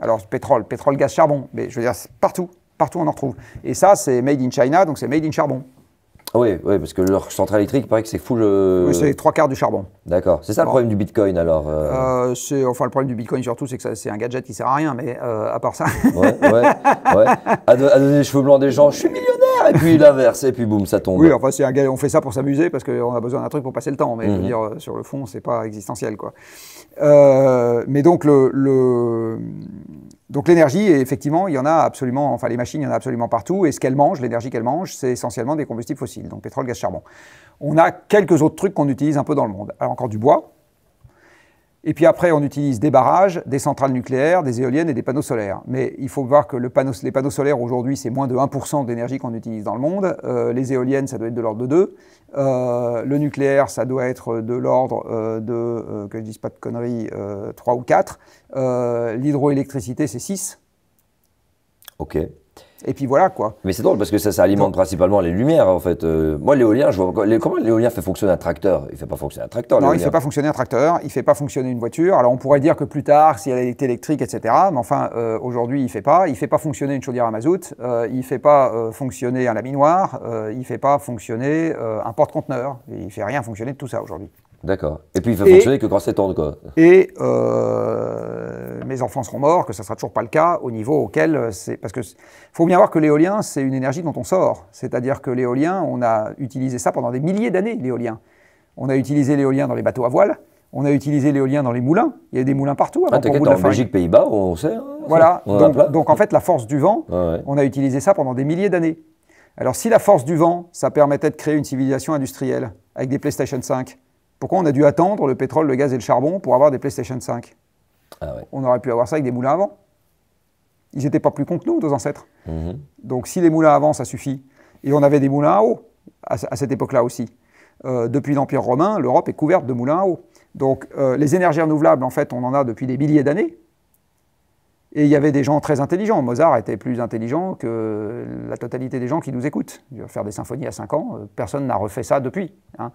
[SPEAKER 2] Alors, pétrole, pétrole, gaz, charbon, mais je veux dire, partout, partout on en retrouve. Et ça, c'est made in China, donc c'est made in charbon.
[SPEAKER 1] Ah oui, oui, parce que leur centrale électrique, il paraît que c'est fou le... Euh, oui, c'est
[SPEAKER 2] trois quarts du charbon.
[SPEAKER 1] D'accord. C'est ça le problème du Bitcoin alors euh
[SPEAKER 2] euh, Enfin, le problème du Bitcoin surtout, c'est que c'est un gadget qui sert à rien, mais à part ça. ouais,
[SPEAKER 1] ouais, ouais. À, donner les cheveux blancs des gens, je suis millionnaire Et puis l'inverse, et puis boum, ça tombe. Oui, enfin,
[SPEAKER 2] un, on fait ça pour s'amuser parce qu'on a besoin d'un truc pour passer le temps, mais je veux mhm. dire, sur le fond, c'est pas existentiel, quoi. mais donc, le donc l'énergie, effectivement, il y en a absolument, enfin les machines, il y en a absolument partout, et ce qu'elles mangent, l'énergie qu'elles mangent, c'est essentiellement des combustibles fossiles, donc pétrole, gaz, charbon. On a quelques autres trucs qu'on utilise un peu dans le monde. Alors encore du bois, et puis après, on utilise des barrages, des centrales nucléaires, des éoliennes et des panneaux solaires. Mais il faut voir que les panneaux solaires, aujourd'hui, c'est moins de 1% d'énergie qu'on utilise dans le monde. Euh, les éoliennes, ça doit être de l'ordre de 2. Euh, le nucléaire, ça doit être euh, de l'ordre euh, de, que je dise pas de conneries, 3 ou 4. L'hydroélectricité, c'est 6. OK. Et puis voilà quoi.
[SPEAKER 1] Mais c'est drôle parce que ça, ça alimente principalement les lumières en fait. Euh. moi l'éolien, je vois comment l'éolien fait fonctionner un tracteur Il ne fait pas fonctionner un tracteur. Non, il fait pas
[SPEAKER 2] fonctionner un tracteur. Il fait pas fonctionner une voiture. Alors on pourrait dire que plus tard, si elle est électrique, etc. Mais enfin euh, aujourd'hui, il ne fait pas. Il ne fait pas fonctionner une chaudière à mazout. Euh, il ne fait pas fonctionner un laminoir. il ne fait pas fonctionner un porte-conteneur. Il ne fait rien fonctionner de tout ça aujourd'hui.
[SPEAKER 1] D'accord. Et puis il va fonctionner que quand c'est tendre. quoi.
[SPEAKER 2] Et euh, mes enfants seront morts, que ça sera toujours pas le cas au niveau auquel euh, c'est parce que faut bien voir que l'éolien c'est une énergie dont on sort, c'est-à-dire que l'éolien on a utilisé ça pendant des milliers d'années l'éolien. On a utilisé l'éolien dans les bateaux à voile. On a utilisé l'éolien dans les moulins. Il y a des moulins partout. Avant ah, pour en Belgique, Pays-Bas,
[SPEAKER 1] on sait. Hein. voilà.
[SPEAKER 2] donc, en fait, la force du vent, on a utilisé ça pendant des milliers d'années. Alors si la force du vent, ça permettait de créer une civilisation industrielle avec des PlayStation 5, pourquoi on a dû attendre le pétrole, le gaz et le charbon pour avoir des PlayStation 5 ah On aurait pu avoir ça avec des moulins avant. Ils n'étaient pas plus cons que nous, nos ancêtres. Mhm. Donc si les moulins avant, ça suffit. Et on avait des moulins à eau à, cette époque-là aussi. Euh, depuis l'Empire romain, l'Europe est couverte de moulins à eau. Donc euh, les énergies renouvelables, en fait, on en a depuis des milliers d'années. Et il y avait des gens très intelligents. Mozart était plus intelligent que la totalité des gens qui nous écoutent. Faire des symphonies à 5 ans, euh, personne n'a refait ça depuis. Hein.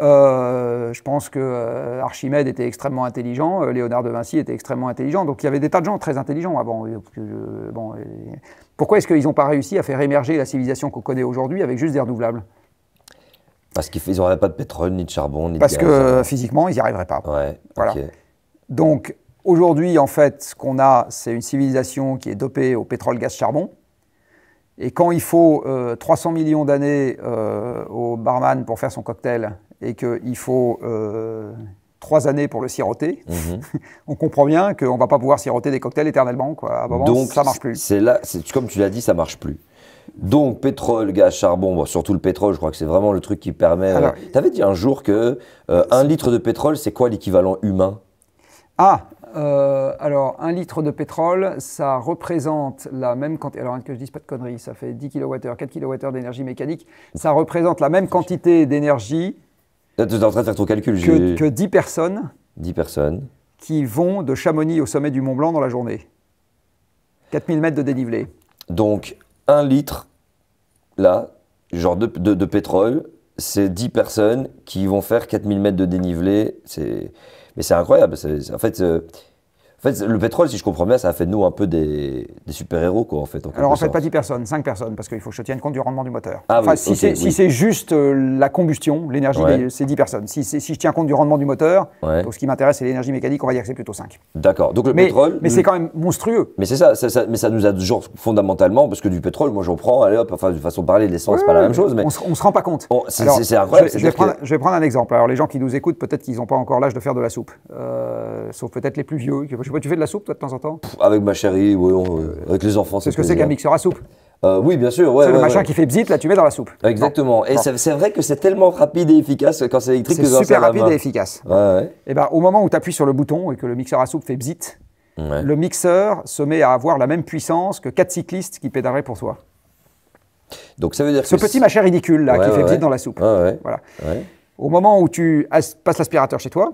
[SPEAKER 2] Euh, je pense que euh, Archimède était extrêmement intelligent, Léonard de Vinci était extrêmement intelligent. Donc il y avait des tas de gens très intelligents avant. Bon, pourquoi est-ce qu'ils n'ont pas réussi à faire émerger la civilisation qu'on connaît aujourd'hui avec juste des renouvelables
[SPEAKER 1] Parce qu'ils n'auraient pas de pétrole, ni de charbon, ni Parce de Parce que
[SPEAKER 2] hein. physiquement, ils n'y arriveraient pas. Ouais, voilà. Donc, Aujourd'hui, en fait, ce qu'on a, c'est une civilisation qui est dopée au pétrole, gaz, charbon. Et quand il faut 300 euh, millions d'années euh, au barman pour faire son cocktail et qu'il faut 3 euh, années pour le siroter, mhm. on comprend bien qu'on ne va pas pouvoir siroter des cocktails éternellement. Quoi. À Donc, ça marche
[SPEAKER 1] plus. C'est là, comme tu l'as dit, ça marche plus. Donc pétrole, gaz, charbon, surtout le pétrole, je crois que c'est vraiment le truc qui permet. tu avais dit un jour que un litre de pétrole, c'est quoi l'équivalent humain
[SPEAKER 2] ah, euh, alors, un litre de pétrole, ça représente la même quantité. Alors, que je dise pas de conneries, ça fait 10 kWh, 4 kWh d'énergie mécanique. Ça représente la même quantité d'énergie.
[SPEAKER 1] Tu es en train de faire ton calcul, que, que
[SPEAKER 2] 10 personnes.
[SPEAKER 1] 10 personnes.
[SPEAKER 2] Qui vont de Chamonix au sommet du Mont Blanc dans la journée. 4000 mètres de dénivelé.
[SPEAKER 1] Donc, un litre, là, genre de, pétrole, c'est 10 personnes qui vont faire 4000 mètres de dénivelé. C'est. Mais c'est incroyable. En fait, euh, fait, le pétrole, si je comprends bien, ça a fait de nous un peu des, super-héros, quoi, en fait. Alors, en fait, pas
[SPEAKER 2] 10 personnes, 5 personnes, parce qu'il faut que je tienne compte du rendement du moteur. Ah enfin, si c'est juste euh, la combustion, l'énergie, c'est 10 personnes. Si, si, je tiens compte du rendement du moteur, ce qui m'intéresse, c'est l'énergie mécanique, on va dire que c'est plutôt 5.
[SPEAKER 1] D'accord. Donc, le mais, pétrole. Mais c'est quand
[SPEAKER 2] même monstrueux.
[SPEAKER 1] Mais c'est ça, mais ça nous a, toujours fondamentalement, parce que du pétrole, moi, j'en prends, allez hop, enfin, de façon de parler, l'essence, c'est pas la même chose, mais. On se,
[SPEAKER 2] se rend pas compte. C'est incroyable. Je, vais prendre, je, vais prendre, un exemple. Alors, les gens qui nous écoutent, peut-être qu'ils n'ont pas encore l'âge de faire de la soupe, euh, sauf peut-être les plus vieux tu fais de la soupe, de temps en temps
[SPEAKER 1] Avec ma chérie, oui, euh, avec les enfants. C'est ce que c'est qu'un mixeur à soupe euh, oui, bien sûr. c'est le machin qui fait
[SPEAKER 2] bzit, là, tu mets dans la soupe. Exactement. Et c'est
[SPEAKER 1] vrai que c'est tellement rapide et efficace quand c'est électrique. C'est super rapide et
[SPEAKER 2] efficace. Et eh ben, au moment où tu appuies sur le bouton et que le mixeur à soupe fait bzit, le mixeur se met à avoir la même puissance que quatre cyclistes qui pédaleraient pour soi. Donc ça veut dire Ce petit machin ridicule, là, qui fait bzit dans la soupe. Voilà. Au moment où tu passes l'aspirateur chez toi,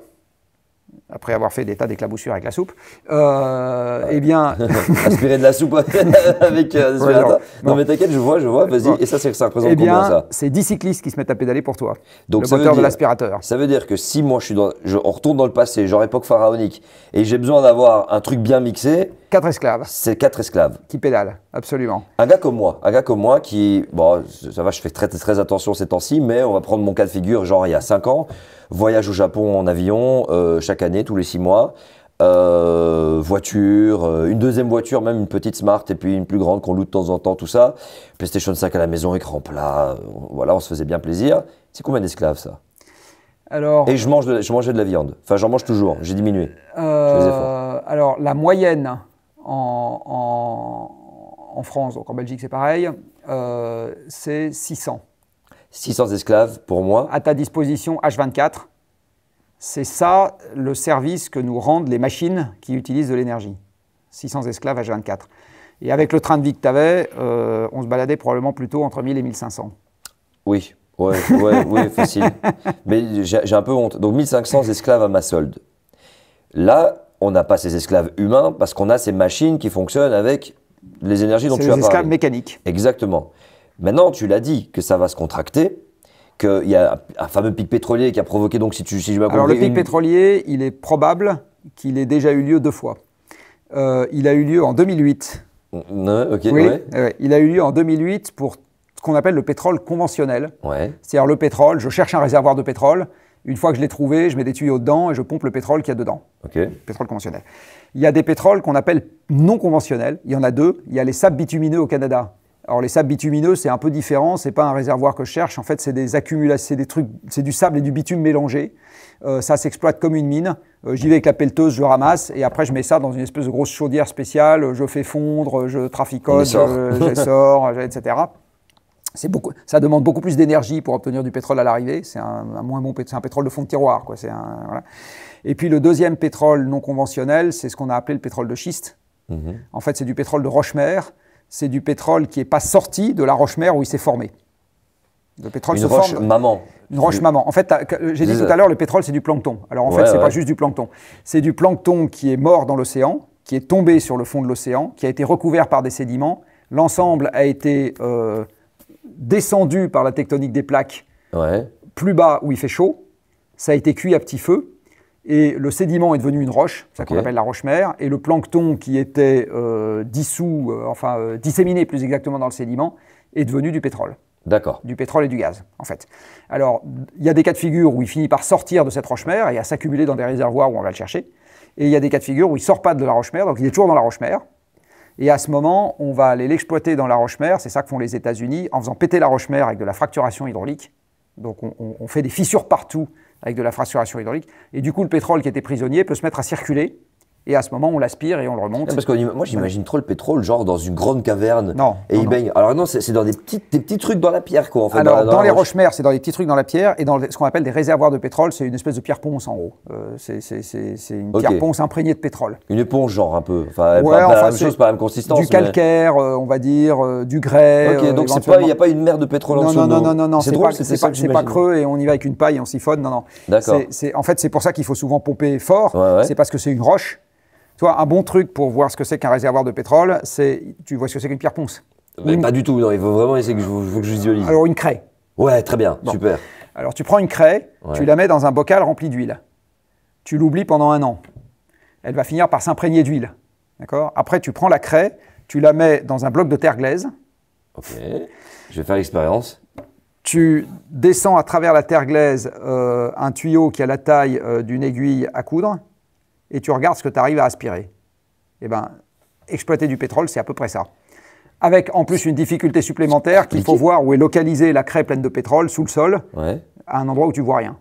[SPEAKER 2] après avoir fait des tas d'éclaboussures avec la soupe, euh, eh bien... Aspirer de la soupe avec... Euh, non, mais t'inquiète, je vois, je vois, vas-y. Et ça, c'est ça représente eh combien, ça C'est 10 cyclistes qui se mettent à pédaler pour toi, Donc, le ça moteur de
[SPEAKER 1] l'aspirateur. Ça veut dire que si moi, je suis je, on retourne dans le passé, genre époque pharaonique, et j'ai besoin d'avoir un truc bien mixé... Quatre esclaves. C'est quatre esclaves.
[SPEAKER 2] Qui pédalent, absolument.
[SPEAKER 1] Un gars comme moi, un gars comme moi qui... Bon, ça va, je fais très, très attention ces temps-ci, mais on va prendre mon cas de figure, genre il y a 5 ans, voyage au Japon en avion, euh, chaque année, tous les six mois. Euh, voiture, euh, une deuxième voiture, même une petite Smart et puis une plus grande qu'on loue de temps en temps, tout ça. PlayStation 5 à la maison, écran plat, euh, voilà, on se faisait bien plaisir. C'est combien d'esclaves ça alors, Et je, mange je mangeais de la viande. Enfin, j'en mange toujours, j'ai diminué.
[SPEAKER 2] alors, la moyenne en, France, donc en Belgique c'est pareil, c'est 600.
[SPEAKER 1] 600 esclaves pour moi.
[SPEAKER 2] À ta disposition H24. C'est ça le service que nous rendent les machines qui utilisent de l'énergie. 600 esclaves à 24. Et avec le train de vie que tu avais, euh, on se baladait probablement plutôt entre 1000 et 1500.
[SPEAKER 1] Oui, oui, oui, facile. Mais j'ai un peu honte. Donc 1500 esclaves à ma solde. Là, on n'a pas ces esclaves humains parce qu'on a ces machines qui fonctionnent avec les énergies dont tu as parlé. C'est esclaves mécaniques. Exactement. Maintenant, tu l'as dit que ça va se contracter. Il y a un fameux pic pétrolier qui a provoqué, donc, si, tu, si je Alors, le pic
[SPEAKER 2] pétrolier, il est probable qu'il ait déjà eu lieu deux fois. Euh, il a eu lieu en 2008. Mm, ok. oui, il a eu lieu en 2008 pour ce qu'on appelle le pétrole conventionnel. Ouais. C'est-à-dire le pétrole, je cherche un réservoir de pétrole. Une fois que je l'ai trouvé, je mets des tuyaux dedans et je pompe le pétrole qu'il y a dedans. Ok. Pétrole conventionnel. Il y a des pétroles qu'on appelle non conventionnels. Il y en a deux. Il y a les sables bitumineux au Canada alors les sables bitumineux, c'est un peu différent, c'est pas un réservoir que je cherche, en fait c'est des accumulations, c'est des trucs, c'est du sable et du bitume mélangé. Euh, ça s'exploite comme une mine. Euh, j'y vais avec la pelleteuse, je ramasse et après je mets ça dans une espèce de grosse chaudière spéciale, je fais fondre, je traficote, j'essore, etc. C'est beaucoup, ça demande beaucoup plus d'énergie pour obtenir du pétrole à l'arrivée. C'est un, moins bon, c'est un pétrole de fond de tiroir, quoi. C'est Et puis le deuxième pétrole non conventionnel, c'est ce qu'on a appelé le pétrole de schiste. Mhm. En fait, c'est du pétrole de roche mère c'est du pétrole qui n'est pas sorti de la roche-mère où il s'est formé. Le pétrole Une roche maman. Une roche maman. En fait, euh, j'ai dit tout à l'heure, le pétrole, c'est du plancton. Alors en fait, c'est pas juste du plancton. C'est du plancton qui est mort dans l'océan, qui est tombé sur le fond de l'océan, qui a été recouvert par des sédiments. L'ensemble a été euh, descendu par la tectonique des plaques plus bas où il fait chaud. Ça a été cuit à petit feu. Et le sédiment est devenu une roche, ça qu'on appelle la roche mère, et le plancton qui était euh, dissous, euh, enfin euh, disséminé plus exactement dans le sédiment, est devenu du pétrole. D'accord. Du pétrole et du gaz, en fait. Alors, il y a des cas de figure où il finit par sortir de cette roche mère et à s'accumuler dans des réservoirs où on va le chercher. Et il y a des cas de figure où il ne sort pas de la roche mère, donc il est toujours dans la roche mère. Et à ce moment, on va aller l'exploiter dans la roche mère, c'est ça que font les États-Unis, en faisant péter la roche mère avec de la fracturation hydraulique. Donc on fait des fissures partout avec de la fracturation hydraulique. Et du coup, le pétrole qui était prisonnier peut se mettre à circuler et à ce moment, on l'aspire et on le remonte. parce que moi, j'imagine
[SPEAKER 1] trop le pétrole, genre dans une grande caverne. Non. Et il baigne. Alors non, c'est dans des petits, des petits trucs dans la pierre, quoi. En fait, Alors, dans, les roches,
[SPEAKER 2] mères, c'est dans des petits trucs dans la pierre. Et dans ce qu'on appelle des réservoirs de pétrole, c'est une espèce de pierre ponce, en gros.
[SPEAKER 1] Euh, c'est une pierre ponce
[SPEAKER 2] imprégnée de pétrole.
[SPEAKER 1] Une éponge, genre, un peu. Enfin, ouais, pas, la même chose, pas la même consistance. Du
[SPEAKER 2] calcaire, euh, on va dire, euh, du grès. Ok, donc il n'y a pas une mer de pétrole non, en dessous. Non, non, non, non. C'est drôle, c'est pas creux et on y va avec une paille on siphonne. Non, non. D'accord. En fait, c'est pour ça qu'il faut souvent pomper fort. C'est parce que c'est une roche un bon truc pour voir ce que c'est qu'un réservoir de pétrole, c'est tu vois ce que c'est qu'une pierre ponce. Mais pas du tout, il faut vraiment essayer que je, veux que je visualise. Alors une craie. Ouais, très bien, super. Alors tu prends une craie, tu la mets dans un bocal rempli d'huile. Tu l'oublies pendant un an. Elle va finir par s'imprégner d'huile. D'accord Après, tu prends la craie, tu la mets dans un bloc de terre glaise.
[SPEAKER 1] Ok, je vais faire
[SPEAKER 2] l'expérience. Tu descends à travers la terre glaise euh, un tuyau qui a la taille euh, d'une aiguille à coudre et tu regardes ce que tu arrives à aspirer. Eh bien, exploiter du pétrole, c'est à peu près ça. Avec en plus une difficulté supplémentaire qu'il faut voir où est localisée la craie pleine de pétrole sous le sol, à un endroit où tu vois rien.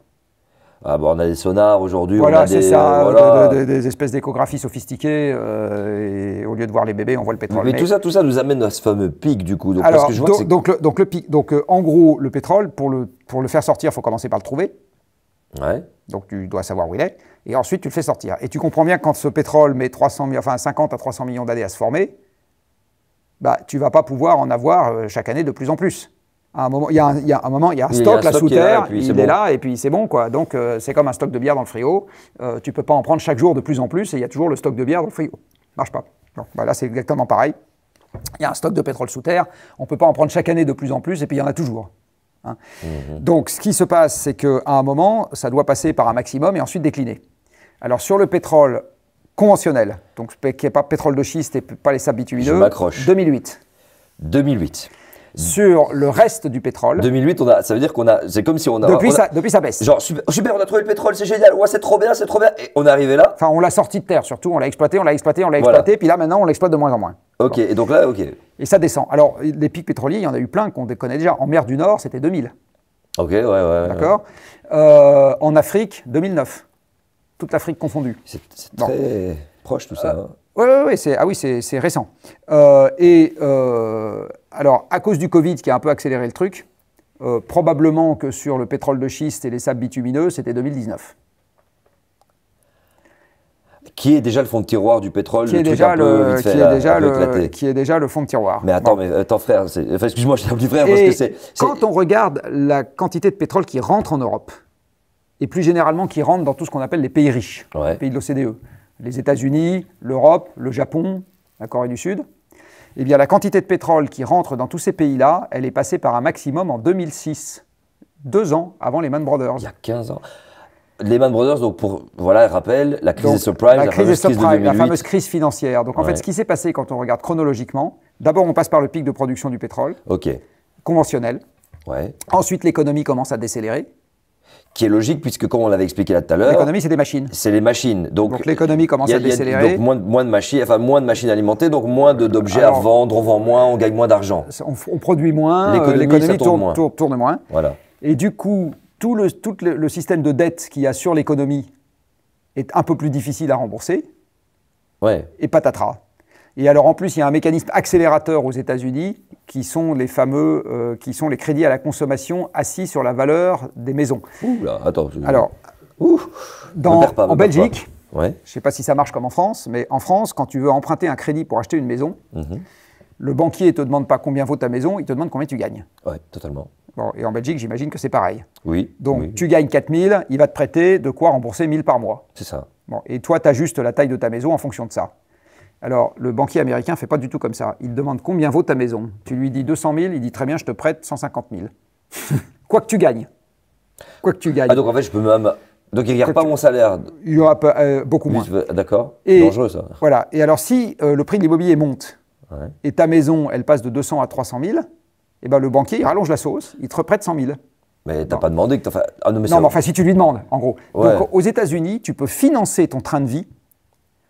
[SPEAKER 1] Ah bon, bah, on a des sonars aujourd'hui. Voilà, c'est ça, euh,
[SPEAKER 2] des espèces d'échographies sophistiquées. Euh, et au lieu de voir les bébés, on voit le pétrole. Mais, tout ça,
[SPEAKER 1] tout ça nous amène à ce fameux pic du coup.
[SPEAKER 2] Donc, donc, le, pic. Donc euh, en gros, le pétrole, pour le, pour le faire sortir, il faut commencer par le trouver. Ouais. Donc tu dois savoir où il est. Et ensuite, tu le fais sortir. Et tu comprends bien quand ce pétrole met 300 enfin 50 à 300 millions d'années à se former, bah, tu ne vas pas pouvoir en avoir euh, chaque année de plus en plus. À un moment, il y, a un, moment, il y a stock, là sous terre, il est, là et puis, c'est bon quoi. Donc euh, c'est comme un stock de bière dans le frigo. Tu euh, tu peux pas en prendre chaque jour de plus en plus et il y a toujours le stock de bière dans le frigo. Marche pas. Bah, là c'est exactement pareil. Il y a un stock de pétrole sous terre. On ne peut pas en prendre chaque année de plus en plus et puis il y en a toujours. Hein. Mhm. Donc ce qui se passe, c'est qu'à un moment, ça doit passer par un maximum et ensuite décliner. Alors sur le pétrole conventionnel, donc qui n'est pas pétrole de schiste et pas les sables bitumineux, 2008. 2008 sur le reste du pétrole. 2008, on a,
[SPEAKER 1] ça veut dire qu'on a, c'est comme si on a. Depuis, ça, depuis
[SPEAKER 2] ça baisse. Genre, oh, super, on a trouvé le pétrole, c'est
[SPEAKER 1] génial, ouais, c'est trop bien, c'est trop bien.
[SPEAKER 2] Et on est arrivé là. Enfin, on l'a sorti de terre surtout, on l'a exploité, on l'a exploité, on l'a exploité, puis là maintenant, on l'exploite de moins en moins. Ok, et donc là, ok. Et ça descend. Alors, les pics pétroliers, il y en a eu plein qu'on connaît déjà. En mer du Nord, c'était 2000.
[SPEAKER 1] Ok, ouais, ouais. D'accord.
[SPEAKER 2] Euh, en Afrique, 2009. Toute l'Afrique confondue. C'est très proche tout ça. oui euh, hein. ouais, ah oui, c'est récent. Euh, et alors, à cause du Covid qui a un peu accéléré le truc, euh, probablement que sur le pétrole de schiste et les sables bitumineux, c'était 2019.
[SPEAKER 1] Qui est déjà le fond de tiroir du pétrole Qui est, déjà, le, fond de tiroir. Mais attends, mais attends frère, excuse-moi, je petit frère parce que c'est
[SPEAKER 2] quand on regarde la quantité de pétrole qui rentre en Europe et plus généralement qui rentre dans tout ce qu'on appelle les pays riches, les pays de l'OCDE, les États-Unis, l'Europe, le Japon, la Corée du Sud eh bien, la quantité de pétrole qui rentre dans tous ces pays-là, elle est passée par un maximum en 2006, deux ans avant Lehman Brothers. Il y a 15 ans.
[SPEAKER 1] Lehman Brothers, donc pour, voilà, rappel, la crise des la, crise, la fameuse
[SPEAKER 2] crise financière. Donc en fait, ce qui s'est passé quand on regarde chronologiquement, d'abord on passe par le pic de production du pétrole, OK. conventionnel. Ouais. Ensuite, l'économie commence à décélérer
[SPEAKER 1] qui est logique puisque, comme on l'avait expliqué là tout à l'heure, l'économie c'est des machines. C'est les machines, donc, l'économie commence à décélérer. donc moins, moins de machines, enfin moins de machines alimentées, donc moins d'objets à vendre, on vend moins, on gagne moins d'argent.
[SPEAKER 2] On, produit moins, euh, l'économie tourne, moins. Voilà. Et du coup, tout le, tout le, système de dette qui assure sur l'économie est un peu plus difficile à rembourser. Ouais. Et patatras. Et alors en plus, il y a un mécanisme accélérateur aux États-Unis qui sont les fameux, euh, qui sont les crédits à la consommation assis sur la valeur des maisons. Ouh là,
[SPEAKER 1] attends. Alors,
[SPEAKER 2] dans, en Belgique, ouais. je ne sais pas si ça marche comme en France, mais en France, quand tu veux emprunter un crédit pour acheter une maison, mhm. le banquier ne te demande pas combien vaut ta maison, il te demande combien tu gagnes. Oui, totalement. Bon, et en Belgique, j'imagine que c'est pareil.
[SPEAKER 1] Oui. Donc, tu
[SPEAKER 2] gagnes 4000, il va te prêter de quoi rembourser 1000 par mois. C'est ça. Bon, et toi, tu ajustes la taille de ta maison en fonction de ça. Alors, le banquier américain fait pas du tout comme ça. Il demande combien vaut ta maison. Tu lui dis 200 000, il dit très bien, je te prête 150 000. Quoi que tu gagnes. Quoi que tu gagnes.
[SPEAKER 1] Ah, donc en fait, je peux même. Donc il ne regarde pas mon salaire.
[SPEAKER 2] Il y aura euh, beaucoup moins.
[SPEAKER 1] D'accord. Dangereux ça.
[SPEAKER 2] Voilà. Et alors, si euh, le prix de l'immobilier monte et ta maison, elle passe de 200 à 300 000, eh ben, le banquier, il rallonge la sauce, il te reprête 100 000.
[SPEAKER 1] Mais t'as pas demandé que fait... Ah, non, mais, enfin, si
[SPEAKER 2] tu lui demandes, en gros. Donc, aux États-Unis, tu peux financer ton train de vie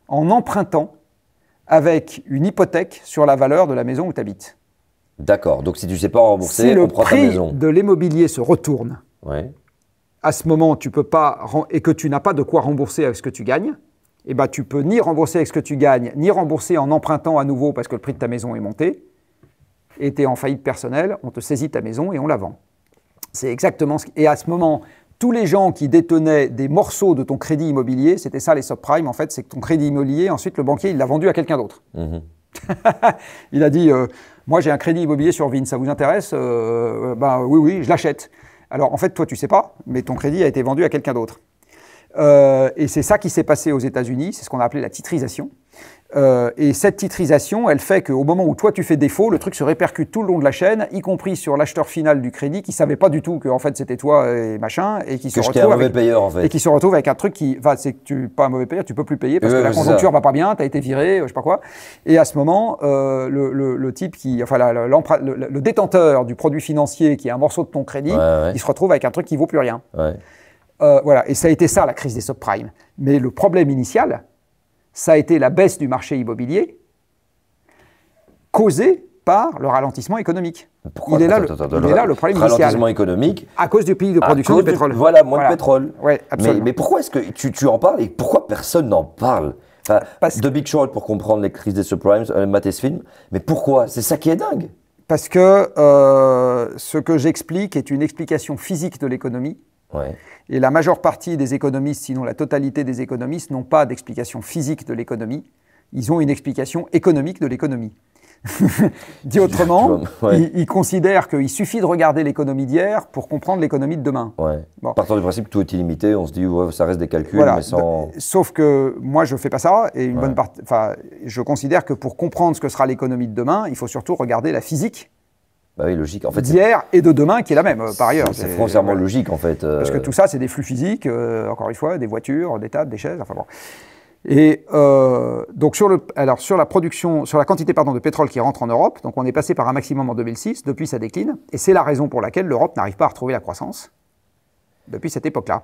[SPEAKER 2] en empruntant avec une hypothèque sur la valeur de la maison où tu habites.
[SPEAKER 1] D'accord. Donc si tu ne sais pas rembourser, si on le prend prix ta maison. de
[SPEAKER 2] l'immobilier se retourne, à ce moment tu peux pas et que tu n'as pas de quoi rembourser avec ce que tu gagnes, eh ben, tu peux ni rembourser avec ce que tu gagnes, ni rembourser en empruntant à nouveau parce que le prix de ta maison est monté, et tu es en faillite personnelle, on te saisit ta maison et on la vend. C'est exactement ce Et à ce moment, tous les gens qui détenaient des morceaux de ton crédit immobilier, c'était ça les subprimes en fait, c'est que ton crédit immobilier, ensuite le banquier, il l'a vendu à quelqu'un d'autre. Mhm. il a dit, euh, moi j'ai un crédit immobilier sur VIN, ça vous intéresse euh, euh, Ben oui, oui, je l'achète. Alors en fait, toi tu sais pas, mais ton crédit a été vendu à quelqu'un d'autre. et c'est ça qui s'est passé aux États-Unis, c'est ce qu'on a appelé la titrisation. Euh, et cette titrisation, elle fait qu'au moment où toi tu fais défaut, le truc se répercute tout le long de la chaîne, y compris sur l'acheteur final du crédit qui savait pas du tout que en fait c'était toi et machin, et qui se retrouve un mauvais avec, payeur, en fait. et qui se retrouve avec un truc qui, va. c'est que tu pas un mauvais payeur, tu peux plus payer parce que la conjoncture va pas bien, tu as été viré, euh, je sais pas quoi. Et à ce moment, euh, le, type qui, enfin le, détenteur du produit financier qui est un morceau de ton crédit, il se retrouve avec un truc qui vaut plus rien. voilà, et ça a été ça la crise des subprimes. Mais le problème initial, ça a été la baisse du marché immobilier causée par le ralentissement économique. il est là, le, problème est là le ralentissement économique à cause du prix de production de pétrole. voilà, moins de pétrole. mais, pourquoi est-ce
[SPEAKER 1] que tu, tu, en parles et pourquoi personne n'en parle De Big Short pour comprendre les crises des subprimes, euh, Mathis Film, mais pourquoi C'est ça qui est dingue.
[SPEAKER 2] Parce que euh, ce que j'explique est une explication physique de l'économie et la majeure partie des économistes, sinon la totalité des économistes, n'ont pas d'explication physique de l'économie, ils ont une explication économique de l'économie. Dit autrement, ils, considèrent qu'il suffit de regarder l'économie d'hier pour comprendre l'économie de demain.
[SPEAKER 1] Partant du principe tout est illimité, on se dit ouais, ça reste des calculs, bah,
[SPEAKER 2] Sauf que moi je fais pas ça et une bonne enfin, je considère que pour comprendre ce que sera l'économie de demain, il faut surtout regarder la physique bah oui, logique. En fait, d'hier et de demain qui est la même, euh, par ailleurs. C'est foncièrement logique,
[SPEAKER 1] en fait. Euh. Parce que tout
[SPEAKER 2] ça, c'est des flux physiques, euh, encore une fois, des voitures, des tables, des chaises, enfin bon. Et donc sur, le, alors sur la production, sur la quantité pardon, de pétrole qui rentre en Europe, donc on est passé par un maximum en 2006, depuis ça décline, et c'est la raison pour laquelle l'Europe n'arrive pas à retrouver la croissance depuis cette époque-là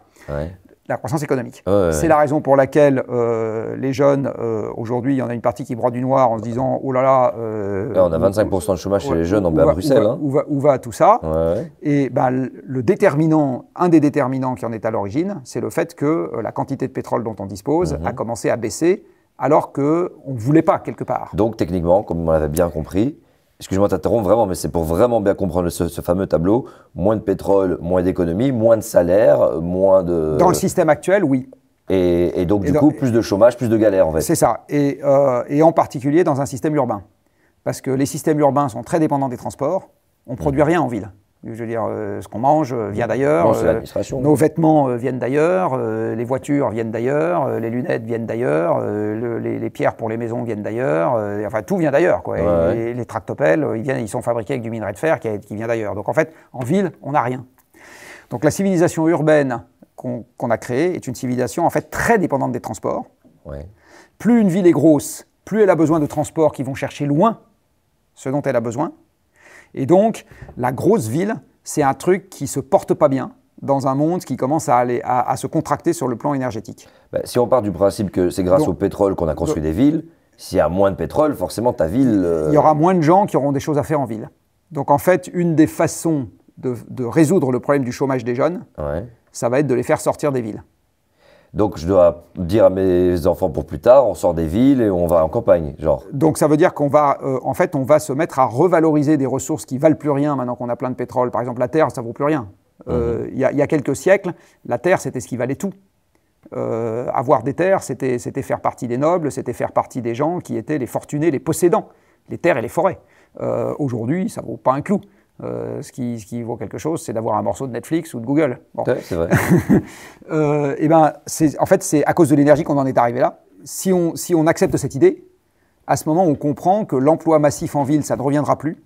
[SPEAKER 2] la croissance économique. C'est la raison pour laquelle euh, les jeunes, euh, aujourd'hui, il y en a une partie qui broie du noir en se disant Oh là là. Euh, on a 25% de chômage chez les jeunes, En va, à Bruxelles. Hein. Où va, tout ça Et ben, le déterminant, un des déterminants qui en est à l'origine, c'est le fait que la quantité de pétrole dont on dispose mhm. a commencé à baisser alors qu'on ne voulait pas quelque part.
[SPEAKER 1] Donc techniquement, comme on l'avait bien compris, excuse-moi t'interromps vraiment, mais c'est pour vraiment bien comprendre ce, fameux tableau. Moins de pétrole, moins d'économie, moins de salaire, moins de... Dans le système actuel, oui. Et, donc, du coup, plus de chômage, plus de galères, en fait. C'est
[SPEAKER 2] ça. Euh, et, en particulier dans un système urbain. Parce que les systèmes urbains sont très dépendants des transports. On ne produit mhm. rien en ville. Je veux dire, euh, ce qu'on mange euh, vient d'ailleurs, euh, nos vêtements viennent d'ailleurs, les voitures viennent d'ailleurs, les lunettes viennent d'ailleurs, les, pierres pour les maisons viennent d'ailleurs, enfin tout vient d'ailleurs. Les, tractopelles, ils, sont fabriqués avec du minerai de fer qui, vient d'ailleurs. Donc en fait, en ville, on n'a rien. Donc la civilisation urbaine qu'on a créée est une civilisation en fait très dépendante des transports. Plus une ville est grosse, plus elle a besoin de transports qui vont chercher loin ce dont elle a besoin. Et donc, la grosse ville, c'est un truc qui ne se porte pas bien dans un monde qui commence à, aller, à, se contracter sur le plan énergétique. Bah, si on part
[SPEAKER 1] du principe que c'est grâce au pétrole qu'on a construit des villes, s'il y a moins de pétrole, forcément ta ville... Euh, Il y
[SPEAKER 2] aura moins de gens qui auront des choses à faire en ville. Donc en fait, une des façons de, résoudre le problème du chômage des jeunes, ça va être de les faire sortir des villes. Donc je dois dire
[SPEAKER 1] à mes enfants pour plus tard, on sort des villes et on va en campagne, genre.
[SPEAKER 2] Donc ça veut dire qu'on va, euh, en fait, on va se mettre à revaloriser des ressources qui valent plus rien maintenant qu'on a plein de pétrole. Par exemple, la terre, ça vaut plus rien. Euh, mhm. Il y, a quelques siècles, la terre, c'était ce qui valait tout. Euh, avoir des terres, c'était faire partie des nobles, c'était faire partie des gens qui étaient les fortunés, les possédants, les terres et les forêts. Aujourd'hui, ça vaut pas un clou. Euh, ce, qui, vaut quelque chose, c'est d'avoir un morceau de Netflix ou de Google. Bon. c'est vrai. et euh, eh ben, en fait, c'est à cause de l'énergie qu'on en est arrivé là. Si on, accepte cette idée, à ce moment, on comprend que l'emploi massif en ville, ça ne reviendra plus.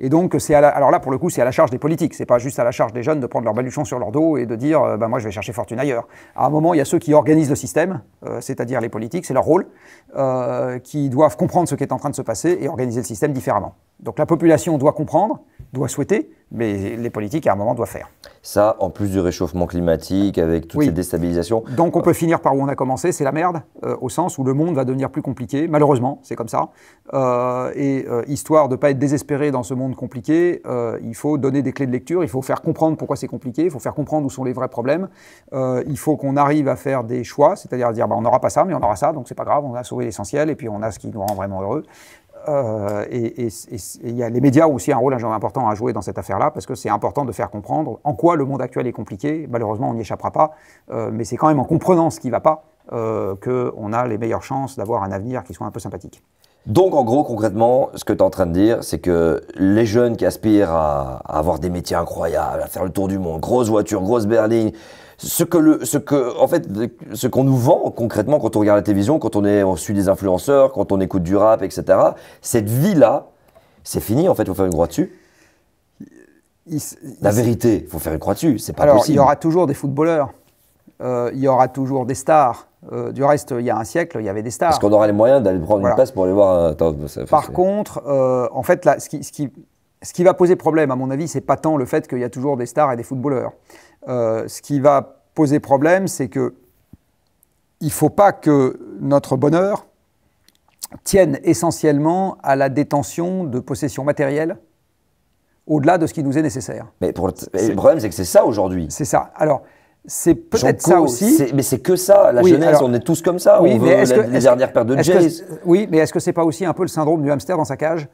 [SPEAKER 2] Et donc, c'est alors là, pour le coup, c'est à la charge des politiques. C'est pas juste à la charge des jeunes de prendre leur baluchon sur leur dos et de dire, euh, ben moi, je vais chercher fortune ailleurs. À un moment, il y a ceux qui organisent le système, c'est-à-dire les politiques, c'est leur rôle, qui doivent comprendre ce qui est en train de se passer et organiser le système différemment. Donc, la population doit comprendre doit souhaiter, mais les politiques à un moment doivent faire.
[SPEAKER 1] Ça, en plus du réchauffement climatique, avec toutes ces déstabilisations.
[SPEAKER 2] Donc on euh, peut finir par où on a commencé, c'est la merde, euh, au sens où le monde va devenir plus compliqué, malheureusement, c'est comme ça. Euh, et histoire de ne pas être désespéré dans ce monde compliqué, il faut donner des clés de lecture, il faut faire comprendre pourquoi c'est compliqué, il faut faire comprendre où sont les vrais problèmes, il faut qu'on arrive à faire des choix, c'est-à-dire dire, bah, on n'aura pas ça, mais on aura ça, donc c'est pas grave, on a sauvé l'essentiel, et puis on a ce qui nous rend vraiment heureux. Euh, et il y a les médias ont aussi un rôle important à jouer dans cette affaire-là, parce que c'est important de faire comprendre en quoi le monde actuel est compliqué. Malheureusement, on n'y échappera pas, euh, mais c'est quand même en comprenant ce qui ne va pas euh, qu'on a les meilleures chances d'avoir un avenir qui soit un peu sympathique. Donc, en gros, concrètement,
[SPEAKER 1] ce que tu es en train de dire, c'est que les jeunes qui aspirent à, avoir des métiers incroyables, à faire le tour du monde, grosse voiture, grosse berlines, ce que le, ce que, en fait, ce qu'on nous vend concrètement quand on regarde la télévision, quand on suit des influenceurs, quand on écoute du rap, etc. Cette vie-là, c'est fini en fait. Il faut faire une croix dessus. la vérité, il faut faire une croix dessus. C'est pas alors, Il y aura
[SPEAKER 2] toujours des footballeurs. Euh, il y aura toujours des stars. Euh, du reste, il y a un siècle, il y avait des stars. Parce qu'on aura
[SPEAKER 1] les moyens d'aller prendre une place pour aller voir. Euh, Par
[SPEAKER 2] contre, en fait, ce qui, ce qui va poser problème, à mon avis, c'est pas tant le fait qu'il y a toujours des stars et des footballeurs. Euh, ce qui va poser problème, c'est que il ne faut pas que notre bonheur tienne essentiellement à la détention de possessions matérielles au-delà de ce qui nous est nécessaire.
[SPEAKER 1] Mais le problème, c'est que c'est ça aujourd'hui. C'est ça.
[SPEAKER 2] Alors, c'est peut-être ça aussi. Mais
[SPEAKER 1] c'est que ça, la jeunesse, on est
[SPEAKER 2] tous comme ça. Oui, on les dernières de Oui, mais est-ce que c'est pas aussi un peu le syndrome du hamster dans sa cage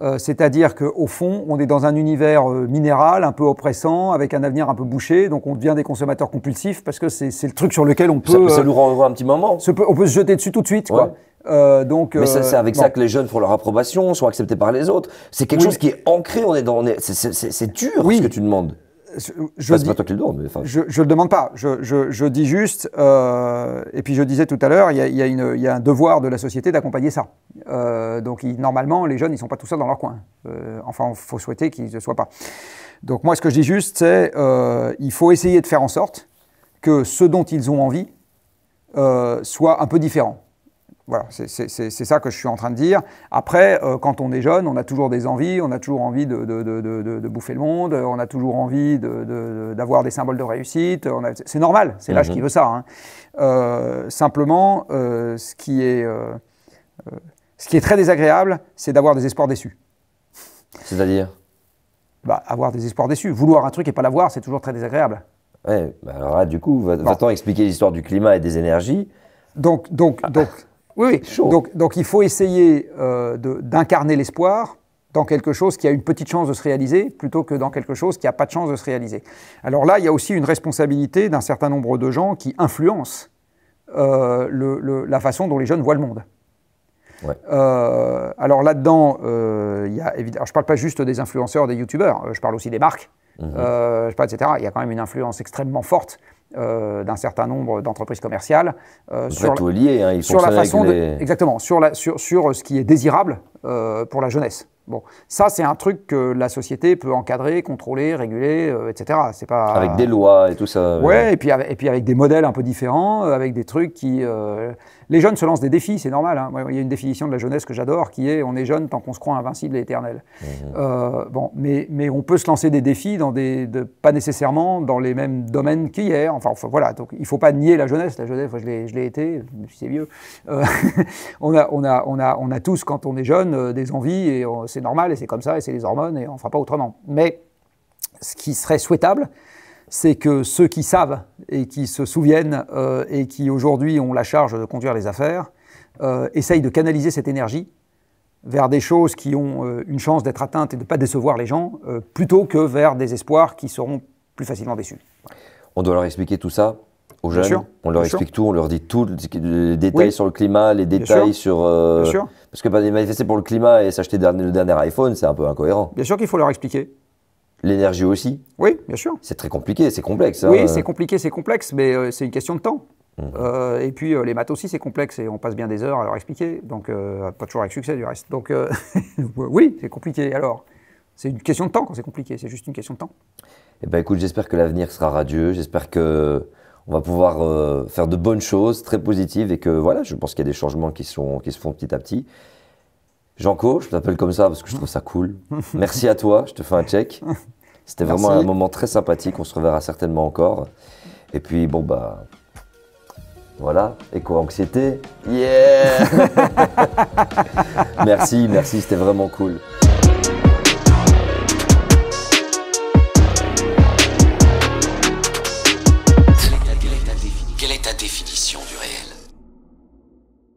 [SPEAKER 2] euh, c'est-à-dire qu'au fond, on est dans un univers euh, minéral, un peu oppressant, avec un avenir un peu bouché, donc on devient des consommateurs compulsifs parce que c'est le truc sur lequel on peut. Ça, ça euh, nous renvoie un petit moment. Se on peut se jeter dessus tout de suite, quoi. Euh, donc, mais c'est avec ça
[SPEAKER 1] que les jeunes font leur approbation, sont acceptés par les autres. C'est quelque chose qui est ancré. On est dans, c'est dur ce que tu demandes je ne
[SPEAKER 2] le demande pas. Je, dis juste, euh, et puis je disais tout à l'heure, il y a, un devoir de la société d'accompagner ça. Euh, donc normalement, les jeunes, ils ne sont pas tout seuls dans leur coin. Euh, enfin, il faut souhaiter qu'ils ne soient pas. Donc moi, ce que je dis juste, c'est il faut essayer de faire en sorte que ce dont ils ont envie soit un peu différent. Voilà, c'est ça que je suis en train de dire. Après, euh, quand on est jeune, on a toujours des envies, on a toujours envie de, bouffer le monde, euh, on a toujours envie d'avoir des symboles de réussite. C'est normal, c'est l'âge qui mhm. veut ça. Hein. Euh, simplement, ce, qui est, ce qui est très désagréable, c'est d'avoir des espoirs déçus. C'est-à-dire bah, Avoir des espoirs déçus. Vouloir un truc et pas l'avoir, c'est toujours très désagréable.
[SPEAKER 1] Ouais, bah, alors du coup, va-t-on expliquer l'histoire du climat et des énergies
[SPEAKER 2] donc, donc, ah. donc, oui, Donc, il faut essayer euh, d'incarner l'espoir dans quelque chose qui a une petite chance de se réaliser plutôt que dans quelque chose qui n'a pas de chance de se réaliser. Alors là, il y a aussi une responsabilité d'un certain nombre de gens qui influencent euh, la façon dont les jeunes voient le monde. Euh, alors là-dedans, je ne parle pas juste des influenceurs, des youtubeurs, je parle aussi des marques, mmh. etc. Il y a quand même une influence extrêmement forte euh, d'un certain nombre d'entreprises commerciales euh, sur,
[SPEAKER 1] lié, hein, sur la
[SPEAKER 2] exactement sur, la, sur, ce qui est désirable euh, pour la jeunesse. Bon, ça c'est un truc que la société peut encadrer, contrôler, réguler, etc. C'est pas avec des lois
[SPEAKER 1] et tout ça. Ouais, Et, puis,
[SPEAKER 2] et puis avec des modèles un peu différents, avec des trucs qui les jeunes se lancent des défis, c'est normal. Hein. Il y a une définition de la jeunesse que j'adore qui est on est jeune tant qu'on se croit invincible et éternel. Mmh. Euh, bon, mais, on peut se lancer des défis, dans des, pas nécessairement dans les mêmes domaines qu'hier. Enfin, voilà, donc il ne faut pas nier la jeunesse. La jeunesse, je l'ai été, je suis vieux. on, a, tous, quand on est jeune, euh, des envies et c'est normal et c'est comme ça et c'est les hormones et on ne fera pas autrement. Mais ce qui serait souhaitable, c'est que ceux qui savent et qui se souviennent euh, et qui aujourd'hui ont la charge de conduire les affaires euh, essayent de canaliser cette énergie vers des choses qui ont euh, une chance d'être atteintes et de ne pas décevoir les gens, plutôt que vers des espoirs qui seront plus facilement déçus.
[SPEAKER 1] On doit leur expliquer tout ça aux jeunes. on leur explique tout, on leur dit tout, les détails sur le climat, les détails sur. Bien sûr. Parce que manifester pour le climat et s'acheter le dernier iPhone, c'est un peu incohérent. Bien sûr qu'il faut leur expliquer. L'énergie aussi Oui, bien sûr. C'est très compliqué, c'est complexe. Hein. Oui, c'est
[SPEAKER 2] compliqué, c'est complexe, mais euh, c'est une question de temps. Mmh. Euh, et puis euh, les maths aussi, c'est complexe et on passe bien des heures à leur expliquer, donc pas toujours avec succès du reste. Donc oui, c'est compliqué. Alors, c'est une question de temps quand c'est compliqué, c'est juste une question de temps.
[SPEAKER 1] Eh ben écoute, j'espère que l'avenir sera radieux, j'espère que on va pouvoir faire de bonnes choses, très positives, et que voilà, je pense qu'il y a des changements qui, sont, qui se font petit à petit. Janko, je t'appelle comme ça parce que je trouve ça cool. Merci à toi, je te fais un check. C'était vraiment un moment très sympathique, on se reverra certainement encore. Et puis bon bah voilà, éco-anxiété. Yeah Merci, merci, c'était vraiment cool.